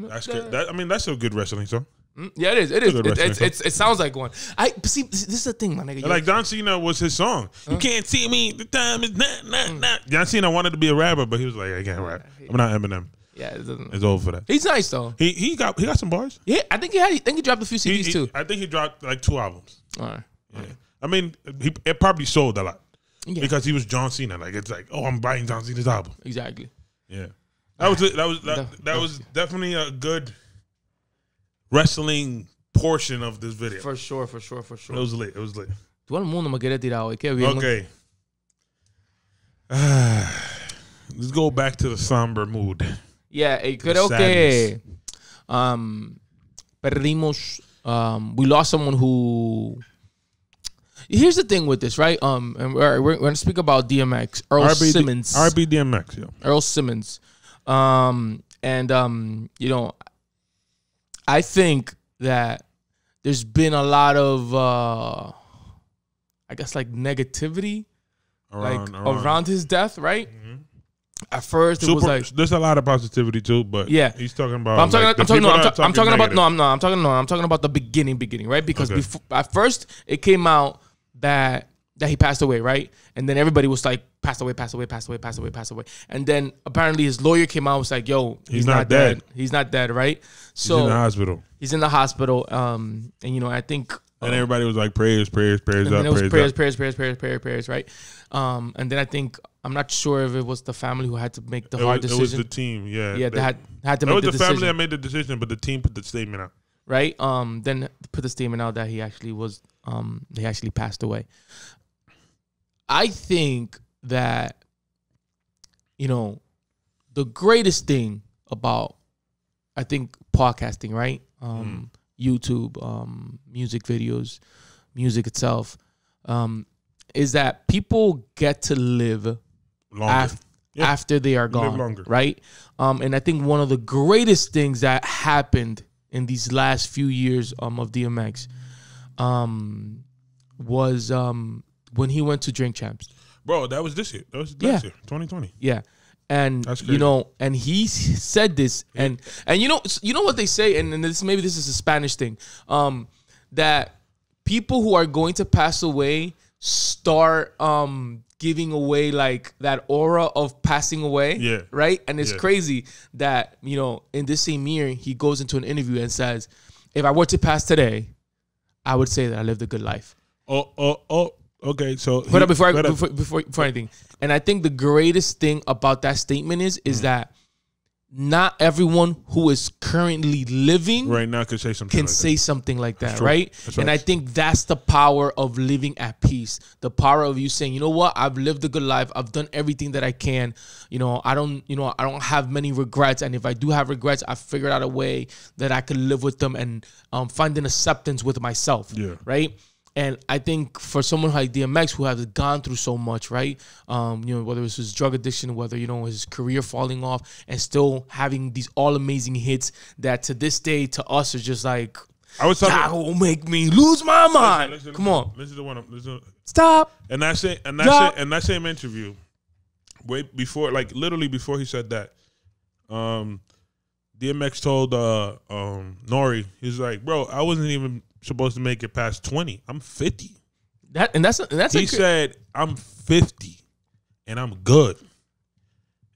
That's good. That, I mean, that's a good wrestling song. Mm, yeah, it is. It is. It, it, sounds like one. I see. This is the thing, my nigga. Yo. Like John Cena was his song. You can't see me. The time is not, not, mm. not. John Cena wanted to be a rapper, but he was like, I can't rap. I'm not Eminem. Yeah, it it's over for that. He's nice though. He he got he got some bars. Yeah, I think he had. I think he dropped a few CDs he, he, too. I think he dropped like two albums. All right. Yeah. Okay. I mean, he, it probably sold a lot yeah. because he was John Cena. Like it's like, oh, I'm buying John Cena's album. Exactly. Yeah. That was That was that, that was definitely a good wrestling portion of this video. For sure, for sure, for sure. It was lit. It was lit. Todo el mundo me quiere tirar hoy. Qué bien. Okay. let's go back to the somber mood. Yeah, y eh, creo que um, perdimos. Um, we lost someone who. Here's the thing with this, right? Um, and we're, we're going to speak about DMX, Earl RB, Simmons, RB DMX, yeah. Earl Simmons, um, and um, you know, I think that there's been a lot of uh I guess like negativity around, like around. around. his death, right? Mm-hmm. At first, Super, it was like there's a lot of positivity too, but yeah, he's talking about. I'm talking. Like, I'm, talking, no, I'm, ta- talking I'm, talking negative. about no. I'm not. I'm talking no. I'm talking about the beginning, beginning, right? Because okay. before at first it came out that that he passed away, right? And then everybody was like, passed away, passed away, passed away, passed away, passed away. And then apparently his lawyer came out and was like, yo, he's, he's not, not dead. dead. He's not dead, right? So he's in the hospital. He's in the hospital. Um, and you know, I think and um, everybody was like prayers, prayers, prayers, and up, it was prayers, prayers, prayers, prayers, prayers, prayers, right? Um, and then I think I'm not sure if it was the family who had to make the it hard was, decision. It was the team, yeah, yeah, they, had had to make was the, the family that made the decision, but the team put the statement out, right? Um, then put the statement out that he actually was um, he actually passed away. I think that, you know, the greatest thing about, I think, podcasting, right? Um, mm. YouTube, um, music videos, music itself, um, is that people get to live af- yeah. after they are gone, right? Um, and I think one of the greatest things that happened in these last few years um, of DMX um, was um, when he went to Drink Champs. Bro, that was this year. That was last yeah. year, 2020. Yeah. And you know, and he said this, and and you know, you know what they say, and, and this maybe this is a Spanish thing, um, that people who are going to pass away start um giving away like that aura of passing away. Yeah. Right. And it's yeah. crazy that, you know, in this same year, he goes into an interview and says, if I were to pass today, I would say that I lived a good life. Oh oh oh. Okay, so but he, before, I, before, before before anything, and I think the greatest thing about that statement is is mm. that not everyone who is currently living right now can say something can like say that. something like that, right? and I think that's the power of living at peace. The power of you saying, you know what, I've lived a good life. I've done everything that I can. You know, I don't, you know, I don't have many regrets. And if I do have regrets, I figured out a way that I could live with them and um, find an acceptance with myself. Yeah. Right. And I think for someone like DMX who has gone through so much, right? Um, you know, whether it's his drug addiction, whether you know his career falling off, and still having these all amazing hits that to this day to us are just like I was talking. That will make me lose my mind. Listen, listen, Come listen, on, listen to one. listen. Stop. And that same and that same, and that same interview, way before, like literally before he said that, um, DMX told uh, um, Nori, he's like, bro, I wasn't even supposed to make it past 20. I'm 50. That and that's a, and that's he a, said I'm 50 and I'm good.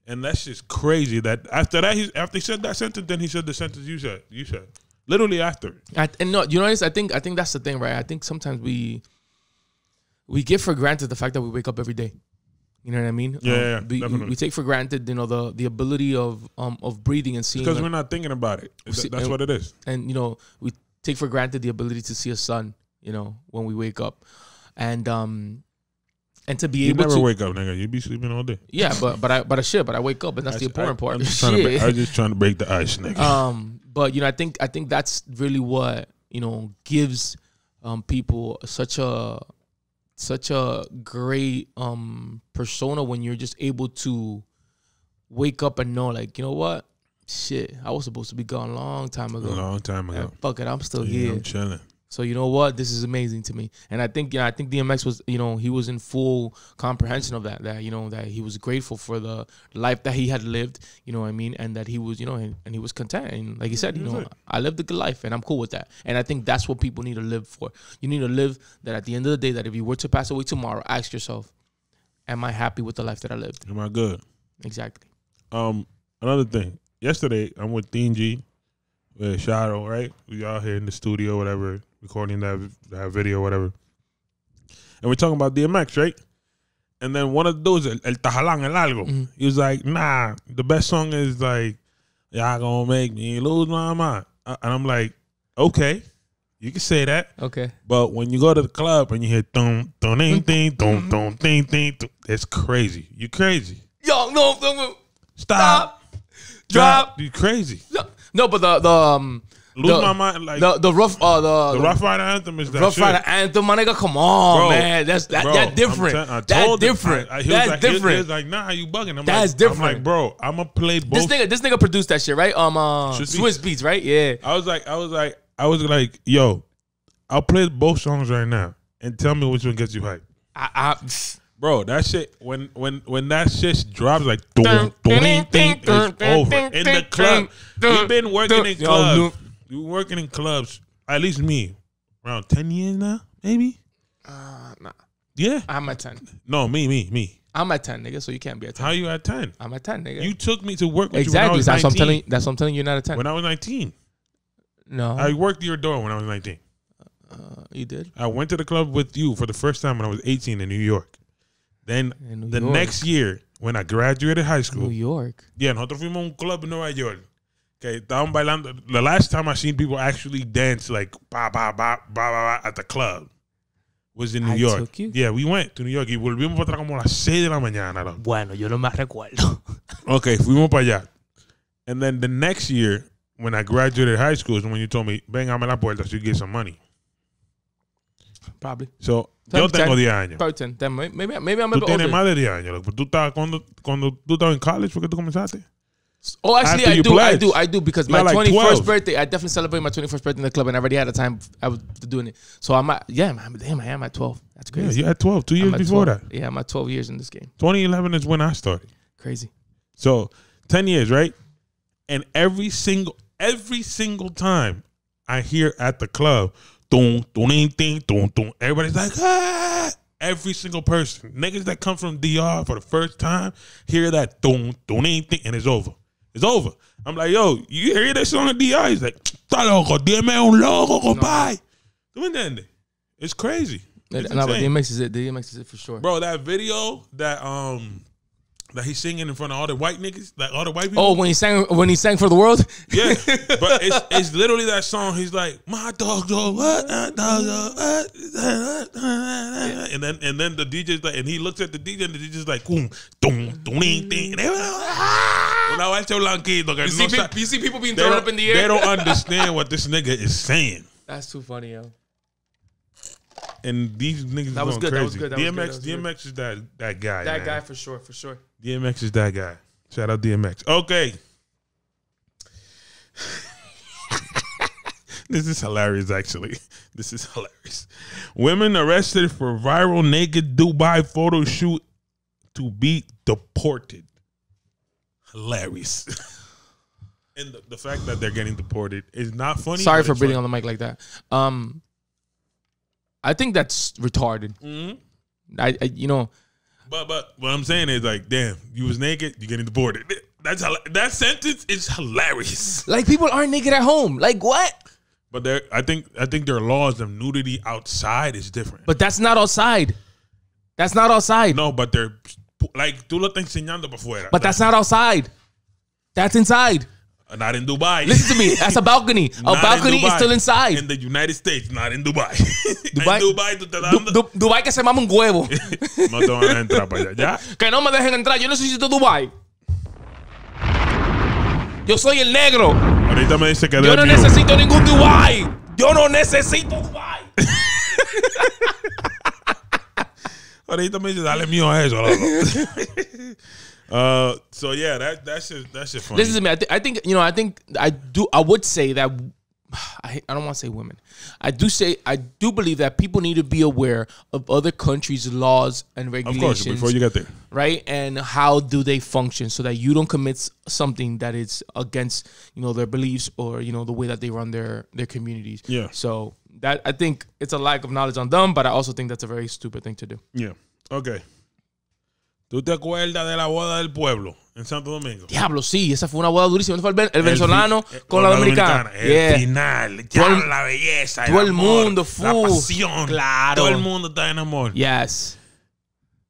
And that's just crazy. That after that, he after he said that sentence, then he said the sentence you said. You said literally after. I, and no, you know, I think I think that's the thing, right? I think sometimes we we give for granted the fact that we wake up every day. You know what I mean? Yeah, um, yeah we, definitely. we take for granted, you know, the the ability of um of breathing and seeing because like, we're not thinking about it. That's and, what it is. And you know, we take for granted the ability to see a sun, you know, when we wake up, and um, and to be you able never to wake up, nigga. You be sleeping all day. Yeah, but but I but I shit, but I wake up, and that's I, the important I, part. I'm just trying to break, I'm just trying to break the ice, nigga. Um, but you know, I think I think that's really what you know gives um people such a such a great um persona when you're just able to wake up and know like you know what shit, I was supposed to be gone a long time ago. A long time ago. And fuck it, I'm still yeah, here. I'm chilling. So you know what? This is amazing to me, and I think yeah, I think DMX was you know he was in full comprehension of that that you know that he was grateful for the life that he had lived, you know what I mean, and that he was you know and, and he was content and like he said, you know, I lived a good life and I'm cool with that, and I think that's what people need to live for. You need to live that at the end of the day that if you were to pass away tomorrow, ask yourself, am I happy with the life that I lived? Am I good? Exactly. Um, another thing, yesterday I'm with Dingy, with Shadow, right? We all here in the studio, whatever, recording that that video, whatever. And we're talking about DMX, right? And then one of those, El, Tajalan, El Algo, mm-hmm. he was like, nah, the best song is like, y'all gonna make me lose my mind. And I'm like, okay. You can say that. Okay. But when you go to the club and you hear thum thum ding mm-hmm. ding thum mm-hmm. thum ding ding, it's crazy. You crazy. you no, no, no. Stop. Stop drop. be crazy? No, but the the. Um, Lose the, my mind, like the, the rough, uh, the, the Rough Rider anthem is that Rough shit. Rider anthem, my nigga. Come on, bro, man, that's that, bro, that different. T- that different. I, I, that's like, different. He, was like, nah, you bugging. I'm that's like, different. I'm like, bro, I'm gonna play both. This nigga, this nigga produced that shit, right? Um, uh, Swiss, Swiss Beats. Beats, right? Yeah. I was like, I was like, I was like, yo, I'll play both songs right now and tell me which one gets you hype. I, I Bro, that shit when when when that shit drops like dun, dun, dun, dun, over in the club. We've been working in clubs. We working in clubs at least me around ten years now, maybe. Uh, nah. Yeah, I'm at ten. No, me, me, me. I'm at ten, nigga. So you can't be at ten. How you at ten? I'm at ten, nigga. You took me to work exactly. that's 19. what I'm telling. That's what I'm telling you. Not at ten. When I was nineteen. No, I worked your door when I was nineteen. Uh, you did. I went to the club with you for the first time when I was eighteen in New York. Then the York. next year, when I graduated high school. New York. Yeah, nosotros fuimos a un club en Nueva York. Okay, down bailando. The last time I seen people actually dance like ba ba ba ba ba at the club was in New I York. Took you? Yeah, we went to New York y volvimos para como a las 6 de la mañana. Though. Bueno, yo no me recuerdo. ok, fuimos para allá. And then the next year, when I graduated high school, is when you told me, "Bang, I'm la puerta so you get some money." Probably. So Yo tengo 10 años. Then maybe, maybe I'm a tú bit tienes older. más de 10 años. loco. Tú estabas cuando, cuando tú estabas en college, ¿por qué tú comenzaste? Oh, actually, After I you do. I do. I do because my You're like 21st birthday, I definitely celebrated my 21st birthday in the club, and I already had a time I was doing it. So I'm at, yeah, man, damn, I am at 12. That's Yeah, crazy. you had 12, two years before 12. that. Yeah, I'm at 12 years in this game. 2011 is when I started. Crazy. So 10 years, right? And every single every single time I hear at the club, doom, do ding, do doom. Everybody's like, ah! Every single person, niggas that come from DR for the first time, hear that do doom, ding, ding, and it's over. It's over. I'm like, yo, you hear that song in DR? He's like, está loco, dime un loco, compadre. ¿Tú It's crazy. It's no, insane. but DMX is it. DMX is it for sure. Bro, that video that um like he's singing in front of all the white niggas, like all the white people. Oh, when he sang, when he sang for the world. Yeah, but it's, it's literally that song. He's like, my dog, dog, what, dog, dog, and then and then the DJ's like, and he looks at the DJ, and the DJ's like, boom, boom, boom, ding, ding. Ah! You see, people, you see people being thrown up in the air. They don't understand what this nigga is saying. That's too funny, yo and these niggas that was, going good, crazy. that was good. That DMX, was good. That was DMX good. is that that guy. That man. guy for sure, for sure. DMX is that guy. Shout out DMX. Okay. this is hilarious, actually. This is hilarious. Women arrested for viral naked Dubai photo shoot to be deported. Hilarious. and the, the, fact that they're getting deported is not funny. Sorry for breathing on the mic like that. Um, I think that's retarded. Mm-hmm. I, I, you know, but but what I'm saying is like, damn, you was naked, you getting deported. That's that sentence is hilarious. Like people aren't naked at home. Like what? But there, I think I think their laws of nudity outside is different. But that's not outside. That's not outside. No, but they're like tú lo estás enseñando afuera. But like, that's not outside. That's inside. Not in Dubai. Listen to me. That's a balcony. a balcony is still inside. In the United States, not in Dubai. Dubai, Dubai, Dubai que se mama un huevo. No te van a entrar para allá. ¿Ya? que no me dejen entrar. Yo necesito Dubai. Yo soy el negro. Ahorita me dice que Yo no necesito ningún Dubai. Yo no necesito Dubai. Ahorita me dice, dale mío a eso. Uh, so yeah, that that's just that's just funny. This is me. I, th- I think you know. I think I do. I would say that I, I don't want to say women. I do say I do believe that people need to be aware of other countries' laws and regulations. Of course, before you get there, right? And how do they function so that you don't commit something that is against you know their beliefs or you know the way that they run their their communities. Yeah. So that I think it's a lack of knowledge on them, but I also think that's a very stupid thing to do. Yeah. Okay. ¿Tú te acuerdas de la boda del pueblo en Santo Domingo? Diablo, sí, esa fue una boda durísima. el, venezolano eh, con la dominicana. El final, ya la belleza, todo el, mundo, fusión claro. todo el mundo está en amor. Yes.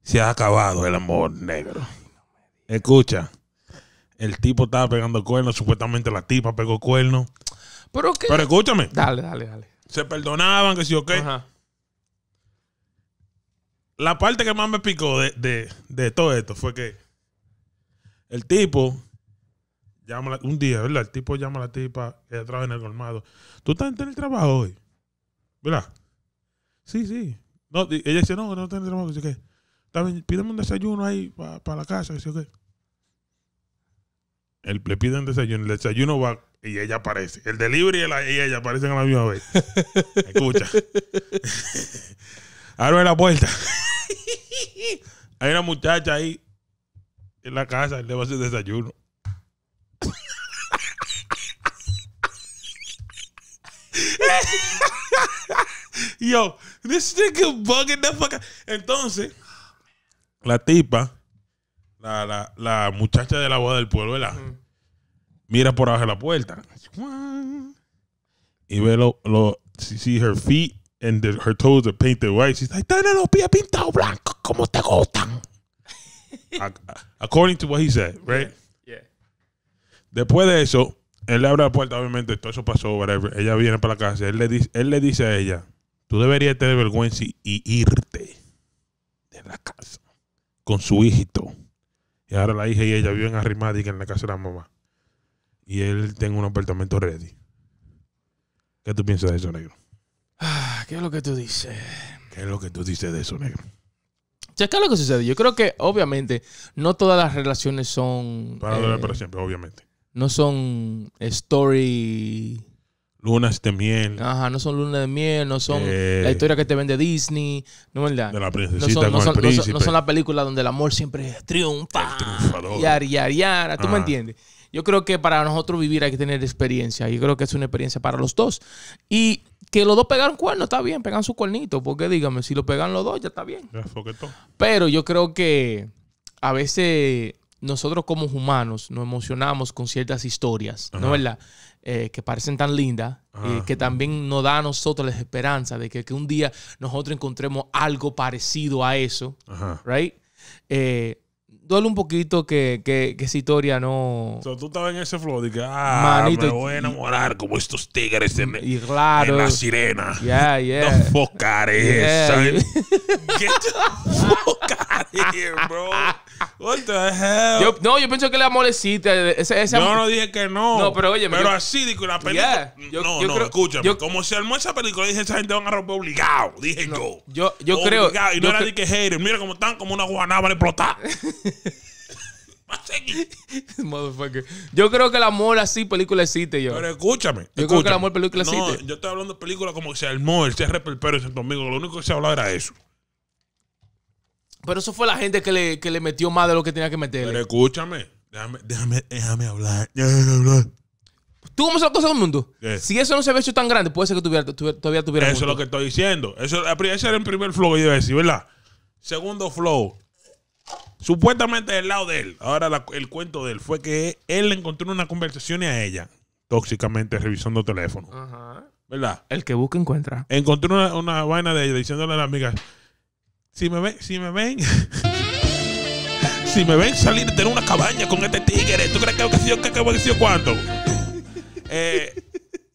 Se ha acabado el amor negro. Escucha, el tipo estaba pegando cuernos, supuestamente la tipa pegó cuernos. Pero, Pero escúchame. Dale, dale, dale. Se perdonaban, que sí, ok. Ajá la parte que más me picó de, de, de todo esto fue que el tipo llama un día, ¿verdad? El tipo llama a la tipa que trabaja en el colmado. ¿Tú estás en el trabajo hoy? ¿Verdad? Sí, sí. No, ella dice, no, no tengo trabajo. Dice, ¿qué? También pídeme un desayuno ahí para la casa. Dice, ¿qué? Él, le piden desayuno. El desayuno va y ella aparece. El delivery y, y ella aparecen a la misma vez. Escucha. Abre la puerta. Hay una muchacha ahí en la casa, Y le va a hacer desayuno. Yo, this bugging Entonces, la tipa, la, muchacha de la boda del pueblo, Mira por abajo de la puerta. Y ve lo, lo, see her feet and the, her toes are painted white. She's like, pintados blancos como te gustan." According to what he said, right? Yeah. Después de eso, él le abre la puerta, obviamente, todo eso pasó, whatever. Ella viene para la casa, él le, dice, él le dice a ella, tú deberías tener vergüenza y irte de la casa con su hijito. Y ahora la hija y ella viven arrimadas en la casa de la mamá. Y él tiene un apartamento ready. ¿Qué tú piensas de eso, negro? Ah, ¿Qué es lo que tú dices? ¿Qué es lo que tú dices de eso, negro? es lo que sucede. Yo creo que, obviamente, no todas las relaciones son. Para eh, siempre, obviamente. No son story. Lunas de miel. Ajá, no son lunas de miel, no son eh, la historia que te vende Disney, no es verdad. De la princesita son, con las películas donde el amor siempre triunfa. El triunfador. Yar, yar, ¿Tú me entiendes? Yo creo que para nosotros vivir hay que tener experiencia. Yo creo que es una experiencia para los dos. Y que los dos pegaron cuernos, está bien, pegan su cuernito. Porque dígame, si lo pegan los dos, ya está bien. Pero yo creo que a veces nosotros como humanos nos emocionamos con ciertas historias, ¿no es verdad? Eh, que parecen tan lindas, eh, que también nos da a nosotros la esperanza de que, un día nosotros encontremos algo parecido a eso, Ajá. ¿right? Eh, un poquito que, que, que esa historia no. O tú estabas en ese flow y que, ah, me voy a enamorar como estos tigres en, y claro, en la sirena. Yeah, yeah. The fuck out son. Get the fuck out of here, bro. What the hell? Yo, no, yo pensé que le molecita. Ese, ese yo no dije que no. No, pero oye. Pero así, digo, la película. no, no, escúchame. como se armó esa película, dije, esa gente van a romper obligado. Dije no, yo. Yo, yo creo. Y no era de que hater. Mira cómo están, como una guanábana explotar Yo creo que el amor así película existe yo. Pero escúchame. Yo creo que el amor película no, Yo estoy hablando de películas como que se armó el CR Perpero en Santo Domingo. Lo único que se hablaba era eso. Pero eso fue la gente que le, que le metió más de lo que tenía que meter Pero escúchame. Déjame, déjame, déjame hablar. ¿Tú cómo se todo el mundo? Si eso no se había hecho tan grande, puede ser que todavía tuviera. Eso es lo que estoy diciendo. Eso, ese era el primer flow que yo iba a decir, ¿verdad? Segundo flow. Supuestamente del lado de él. Ahora el cuento de él fue que él le encontró una conversación a ella, tóxicamente revisando teléfono. Ajá. ¿Verdad? El que busca encuentra. Encontró una, vaina de ella diciéndole a la amiga, si me ven, si me ven, si me ven salir de tener una cabaña con este tigre, ¿tú crees que que qué? ¿Qué qué sido cuánto? eh,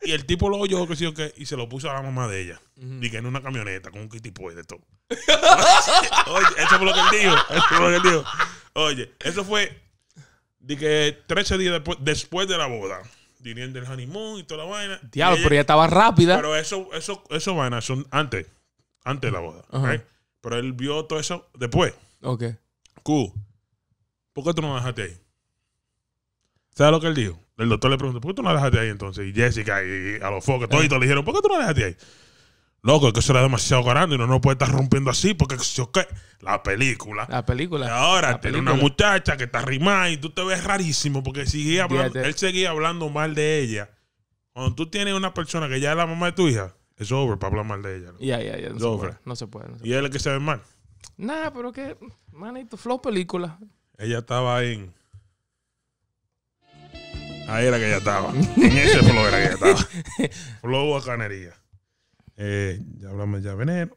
y el tipo lo oyó que que y se lo puso a la mamá de ella. Dije en una camioneta con un kitty y pues, de todo. Oye, eso fue lo que él dijo. Eso fue lo que él dijo. Oye, eso fue. Dije 13 días después, después de la boda. Viniendo del honeymoon y toda la vaina. Diablo, pero ya estaba rápida. Pero eso, eso, eso vaina son antes. Antes de la boda. Pero él vio todo eso después. Ok. Q, ¿Por qué tú no dejaste ahí? ¿Sabes lo que él dijo? El doctor le preguntó, ¿por qué tú no dejaste ahí entonces? Y Jessica y, a los focos, todos, eh. le dijeron, ¿por qué tú no dejaste ahí? Loco, es que eso era demasiado grande y uno no puede estar rompiendo así porque ¿sí, la película. La película. ahora tiene una muchacha que está rimada y tú te ves rarísimo porque seguía él seguía hablando mal de ella. Cuando tú tienes una persona que ya es la mamá de tu hija, es over para hablar mal de ella. Ya, ya, ya. No, se puede, y él es el que se ve mal. Nada, pero que, manito, flow película. Ella estaba en. Ahí era que ella estaba. en ese flow era que ella estaba. flow bacanería. Eh, ya hablamos ya veneno.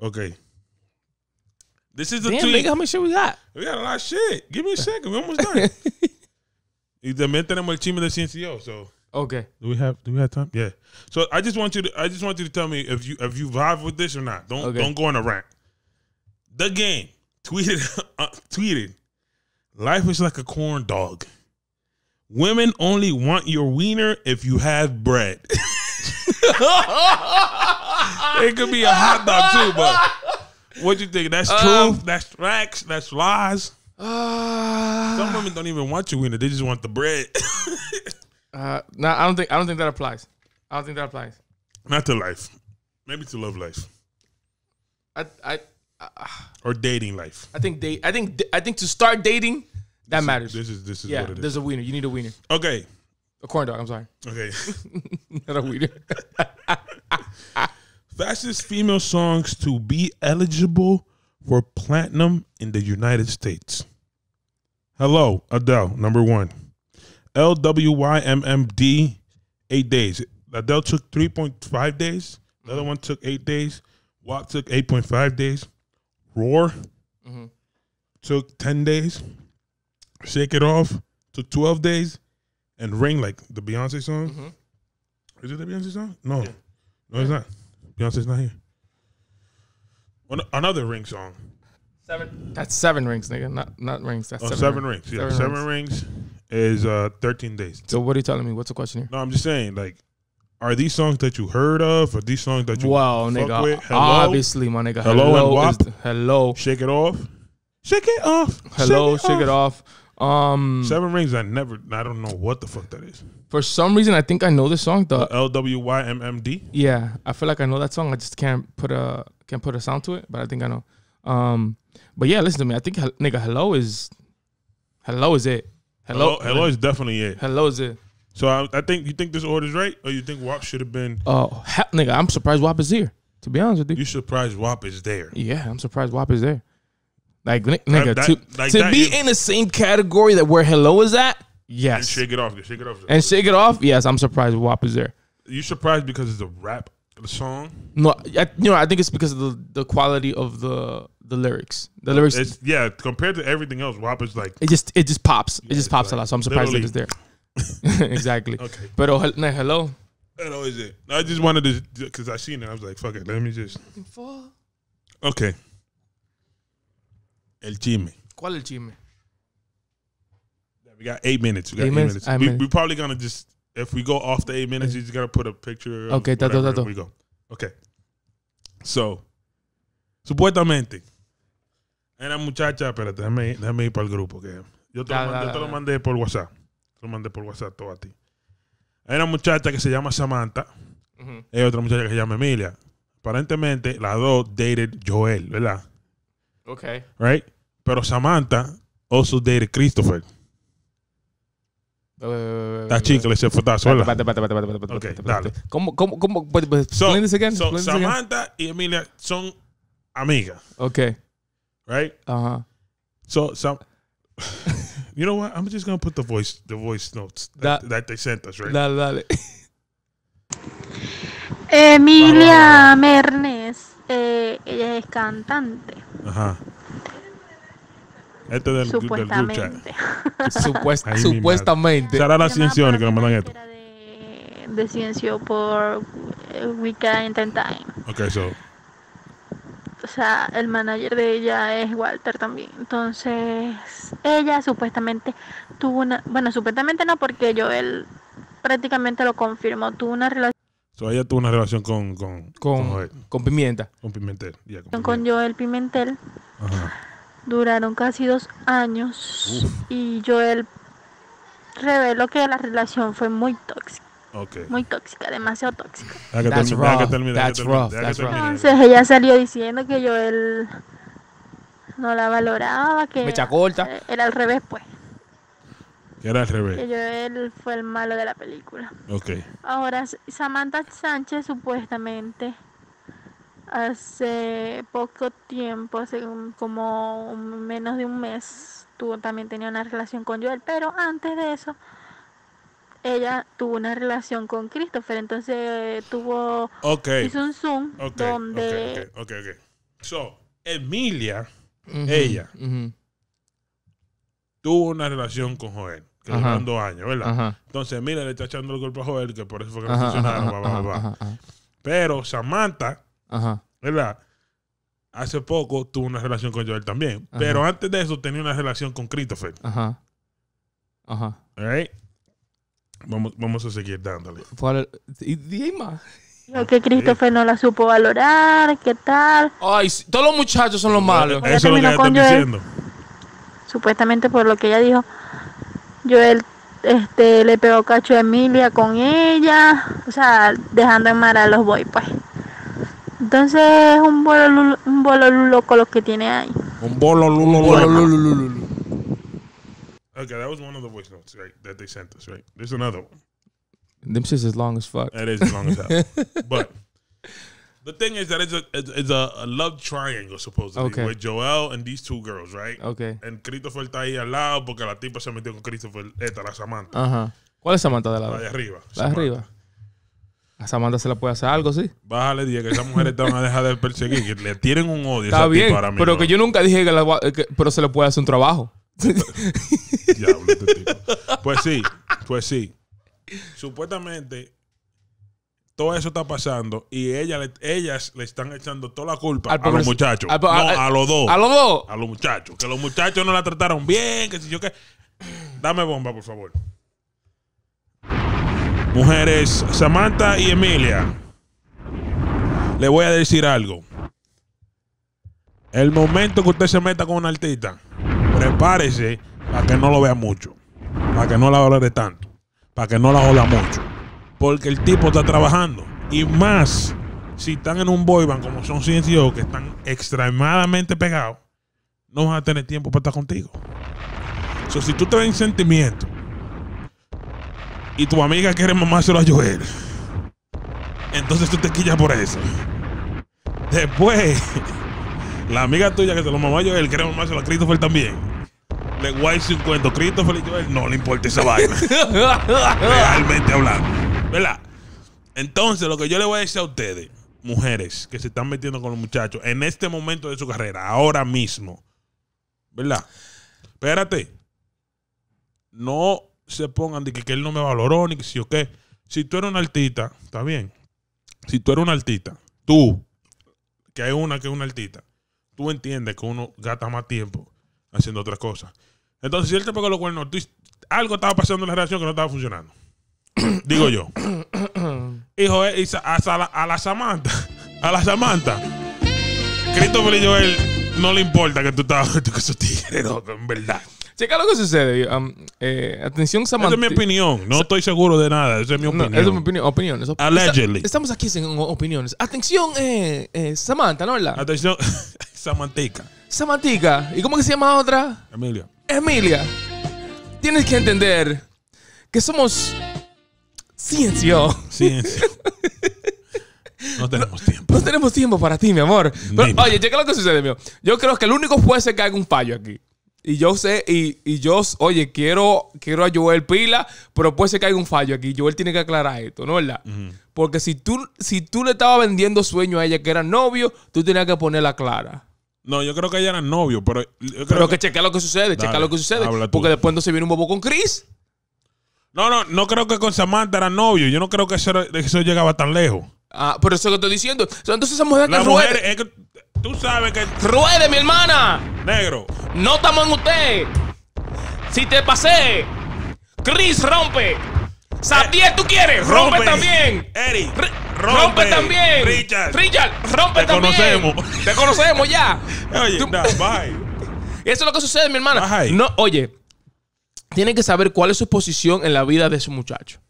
Okay. This is the Damn, tweet. nigga, how much shit we got? We got a lot of shit. Give me a second. We almost done. y también tenemos el chisme de CNCO, so. Okay. Do we have do we have time? Yeah. So I just want you to I just want you to tell me if you if you vibe with this or not. Don't okay. don't go on a rant. The game tweeted uh, tweeted life is like a corn dog. Women only want your wiener if you have bread. it could be a hot dog too, but what you think? That's um, truth. That's facts. That's lies. Uh, Some women don't even want you in it; they just want the bread. uh, no, I don't think I don't think that applies. I don't think that applies. Not to life, maybe to love life. I, I, uh, or dating life. I think date. I think I think to start dating that this matters. Is, this is this is yeah. What it is. There's a wiener. You need a wiener. Okay, a corn dog. I'm sorry. Okay. Not a weeder. Fastest female songs to be eligible for platinum in the United States. Hello, Adele, number one. LWYMMD, eight days. Adele took 3.5 days. The other mm-hmm. one took eight days. Walk took 8.5 days. Roar mm-hmm. took 10 days. Shake It Off took 12 days and Ring, like the Beyonce song. Mm-hmm. Is it the Beyonce song? No, yeah. no, it's not. Beyonce's not here. One, another Ring song. Seven. That's seven rings, nigga. Not not rings. That's oh, seven, seven rings. rings. Yeah, seven, seven rings. rings. is uh thirteen days. So what are you telling me? What's the question here? No, I'm just saying like. Are these songs that you heard of? or these songs that you wow, nigga? With? Hello? Obviously, my nigga. Hello, hello and WAP. The, hello. Shake it off. Shake it off. Hello, shake it, shake it off. Um, Seven Rings. I never. I don't know what the fuck that is. For some reason, I think I know this song. The L W Y M M D. Yeah, I feel like I know that song. I just can't put a can't put a sound to it, but I think I know. Um, but yeah, listen to me. I think nigga, hello is, hello is it. Hello, hello, hello is definitely it. Hello is it. So I, I think you think this order is right, or you think WAP should have been. Oh, uh, nigga, I'm surprised WAP is here. To be honest with you, you surprised WAP is there. Yeah, I'm surprised WAP is there. Like, nigga, that- to, like to be is- in the same category that where Hello is at, And yes. shake it off. Shake it off. And shake it off, yes. I'm surprised WAP is there. you surprised because it's a rap song. No, I, you know, I think it's because of the, the quality of the the lyrics. The oh, lyrics, It's yeah. Compared to everything else, WAP is like it just it just pops. it just pops a lot. So I'm surprised it's there. exactly. Okay. But oh, hel- hello. is it. I just wanted to because I seen it. I was like, fuck it. Let me just. Okay. El chisme. ¿Cuál es el chisme? We got eight minutes. We got eight, minutes. we, We're probably gonna just if we go off the eight minutes, you just gotta put a picture. Okay, tato, tato. we go. Okay. So, supuestamente, era muchacha, pero déjame, déjame ir para el grupo que yo te, lo, mandé, yo te lo mandé por WhatsApp. Te lo mandé por WhatsApp todo a ti. Hay una muchacha que se llama Samantha. Y Hay otra muchacha que se llama Emilia. Aparentemente, las dos dated Joel, ¿verdad? Ok. Right? Pero Samantha also oh, dated Christopher. That chica le se fue Okay, dale. ¿Cómo, cómo, cómo? Pues, pues, so, this again. So Samantha y Emilia son amigas. Okay. Right? Uh-huh. So, Sam you know what? I'm just gonna put the voice the voice notes that, they sent us, right? Dale, dale. Emilia Mernes, eh, ella es cantante. Ajá. Uh este del, Supuestamente. Del supuestamente. Será la ciencia que nos mandan esto. De, de ciencio por eh, Weekend and Time. Ok, so. O sea, el manager de ella es Walter también. Entonces, ella supuestamente tuvo una. Bueno, supuestamente no, porque Joel prácticamente lo confirmó. Tuvo una relación. So, ella tuvo una relación con. Con, con, Pimienta. Con Pimentel. con, con Joel Pimentel. Ajá Duraron casi dos años y Joel reveló que la relación fue muy tóxica. Muy tóxica, demasiado tóxica. Entonces ella salió diciendo que Joel no la valoraba, que eh, era al revés, pues. Que era al revés. Que Joel fue el malo de la película. Ahora, Samantha Sánchez supuestamente Hace poco tiempo, hace como menos de un mes, tuvo, también tenía una relación con Joel, pero antes de eso, ella tuvo una relación con Christopher, entonces eh, tuvo okay. hizo un Zoom donde... Ok, ok, ok. So, Emilia, ella, tuvo una relación con Joel, que ajá. dos años, ¿verdad? Entonces, Emilia le está echando el golpe a Joel, que por eso fue que no funcionaron, Pero Samantha Ajá. ¿Verdad? Hace poco tuvo una relación con Joel también. Pero antes de eso tenía una relación con Christopher. Ajá. Ajá. Vamos, a seguir dándole. que Christopher no la supo valorar, ¿qué tal? Ay, todos los muchachos son los malos. eso es lo que diciendo. Supuestamente por lo que ella dijo, Joel este, le pegó cacho a Emilia con ella, o sea, dejando en mar a los boys, pues. Entonces es un bolo, un loco lo que tiene ahí. Un bolo lulo, bolo lulo, Okay, that was one of the voice notes right, that they sent us. Right, there's another one. This is as long as fuck. That is as long as hell. but the thing is that it's a love triangle supposedly with Joel and these two girls, right? Okay. And Christopher está ahí al lado porque la tipa se metió con Christopher, esta la Samantha. Ajá. ¿Cuál es Samantha de la? La de arriba. La arriba. A Samantha se la puede hacer algo, sí. Bájale dije que esas mujeres te van a dejar de perseguir. Que le tienen un odio. Está bien, pero que yo nunca dije que, pero se le puede hacer un trabajo. Diablo, este Pues sí, pues sí. Supuestamente todo eso está pasando y ella, ellas le están echando toda la culpa a los muchachos. no, a, los dos. A los dos. A los muchachos. Que los muchachos no la trataron bien, que si yo qué. Dame bomba, por favor. Mujeres Samantha y Emilia, le voy a decir algo. El momento que usted se meta con un artista, prepárese para que no lo vea mucho, para que no la valore tanto, para que no la ola mucho. Porque el tipo está trabajando. Y más si están en un boyband como son CNCO, que están extremadamente pegados, no van a tener tiempo para estar contigo. So, si tú te ves en sentimiento y tu amiga quiere mamárselo a Joel. Entonces tú te quillas por eso. Después, la amiga tuya que se lo mamó a Joel quiere mamárselo a Christopher también. Le guay 50. Christopher y Joel no le importa esa vaina. Realmente hablando. ¿Verdad? Entonces, lo que yo le voy a decir a ustedes, mujeres que se están metiendo con los muchachos en este momento de su carrera, ahora mismo. ¿Verdad? Espérate. No se pongan de que, él no me valoró, ni que si o qué. Si tú eres un artista, está bien. Si tú eres un artista, tú, que hay una que es un artista, tú entiendes que uno gasta más tiempo haciendo otras cosas. Entonces, si él te pegó los cuernos, tú, algo estaba pasando en la relación que no estaba funcionando. Digo yo. Hijo, eh, a, la, a la Samantha, a la Samantha, Cristo y Joel no le importa que tú estás que eso tiene en verdad. Checa lo que sucede. Um, eh, atención, Samantha. Esa es mi opinión. No estoy seguro de nada. Esa es mi opinión. esa es mi opinión. Opiniones. Allegedly. estamos aquí sin opiniones. Atención, eh, eh, Samantha, ¿no es la Atención, Samantica. Samantica. ¿Y cómo que se llama otra? Emilia. Emilia. Tienes que entender que somos ciencia. Ciencia. No tenemos tiempo. No tenemos tiempo para ti, mi amor. oye, checa lo que sucede, mío. Yo creo que el único juez que haga un fallo aquí y yo sé, y, yo, oye, quiero, quiero a Joel Pila, pero puede ser que haya un fallo aquí. Joel tiene que aclarar esto, ¿no es verdad? Porque si tú, si tú le estabas vendiendo sueño a ella que era novio, tú tenías que ponerla clara. No, yo creo que ella era novio, pero. Yo creo pero que, chequea lo que sucede, chequea lo que sucede. Porque después no se viene un bobo con Chris. No, no, no creo que con Samantha era novio. Yo no creo que eso llegaba tan lejos. Ah, por eso que estoy diciendo. Entonces esa mujer que tú sabes que. ¡Ruede, mi hermana! Negro. No estamos en usted. Si te pasé, Chris rompe. Satiel eh, ¿tú quieres? Rompe, también. Eric. Rompe, también. Richard. Richard, rompe también. Te conocemos. Te conocemos ya. Oye, bye. Eso es lo que sucede, mi hermana. No, oye, tiene que saber cuál es su posición en la vida de su muchacho.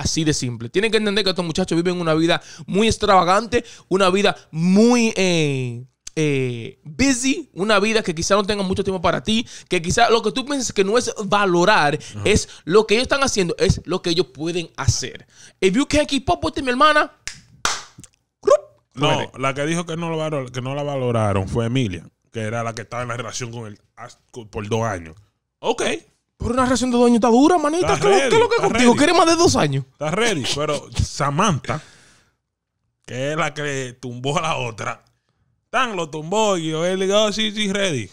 Así de simple. Tienen que entender que estos muchachos viven una vida muy extravagante, una vida muy... Eh, eh, busy, una vida que quizá no tenga mucho tiempo para ti, que quizá lo que tú piensas que no es valorar, es lo que ellos están haciendo, es lo que ellos pueden hacer. If you can't keep up with mi hermana. No, la que dijo que no, lo que no la valoraron fue Emilia, que era la que estaba en la relación con él por dos años. Ok, pero una reacción de dueño está dura, manita. ¿Qué, es lo que es contigo? Quiere más de dos años? Está ready, pero Samantha, que es la que tumbó a la otra, tan lo tumbó y yo, él le digo, ah, sí, sí, ready.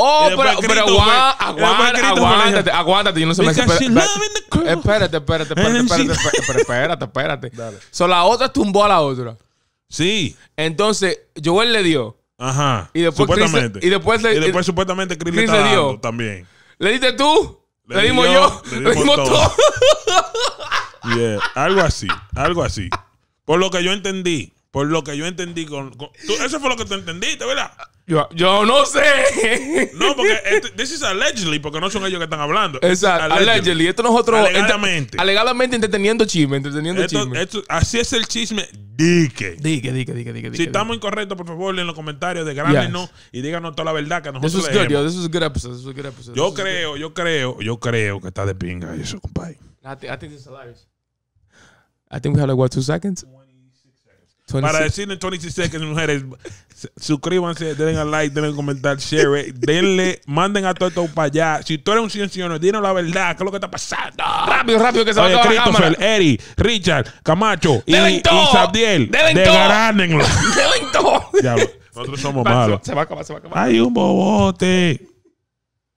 Oh, pero, pero aguántate, aguántate, Yo no sé espérate, espérate, espérate, espérate, espérate, espérate, espérate, espérate. So, la otra tumbó a la otra. Sí. Entonces, Joel le dio. Ajá. Y después, supuestamente. y después, y después supuestamente Chris, le, dio. también. ¿Le diste tú? ¿Le, dimos yo? ¿Le dimos, todo? Algo así, algo así. Por lo que yo entendí, por lo que yo entendí con... eso fue lo que tú entendiste, ¿verdad? Yo, yo no sé. No, porque this is allegedly, porque no son ellos que están hablando. Exacto. Allegedly. Esto nosotros... Este, alegadamente. alegadamente entreteniendo chisme, entreteniendo chisme. Esto, así es el chisme dique. Dique, dique, dique, dique. Si estamos incorrectos, por favor, en los comentarios de y díganos toda la verdad que nosotros this es Good, yo. is good Yo creo, yo creo, yo creo que está de pinga eso, compadre. I think, this is hilarious. I think we have two seconds? Para decir en 26 segundos mujeres, suscríbanse, denle like, denle comentar, share denle, manden a todo esto para allá. Si tú eres un cienciano, dinos la verdad, ¿qué es lo que está pasando? Rápido, rápido, que se va a la cámara. Eri, Richard, Camacho y, y Sabdiel, degaránenlo. Delen todo. nosotros somos malos. Se va a acabar, se va a acabar. Hay un bobote.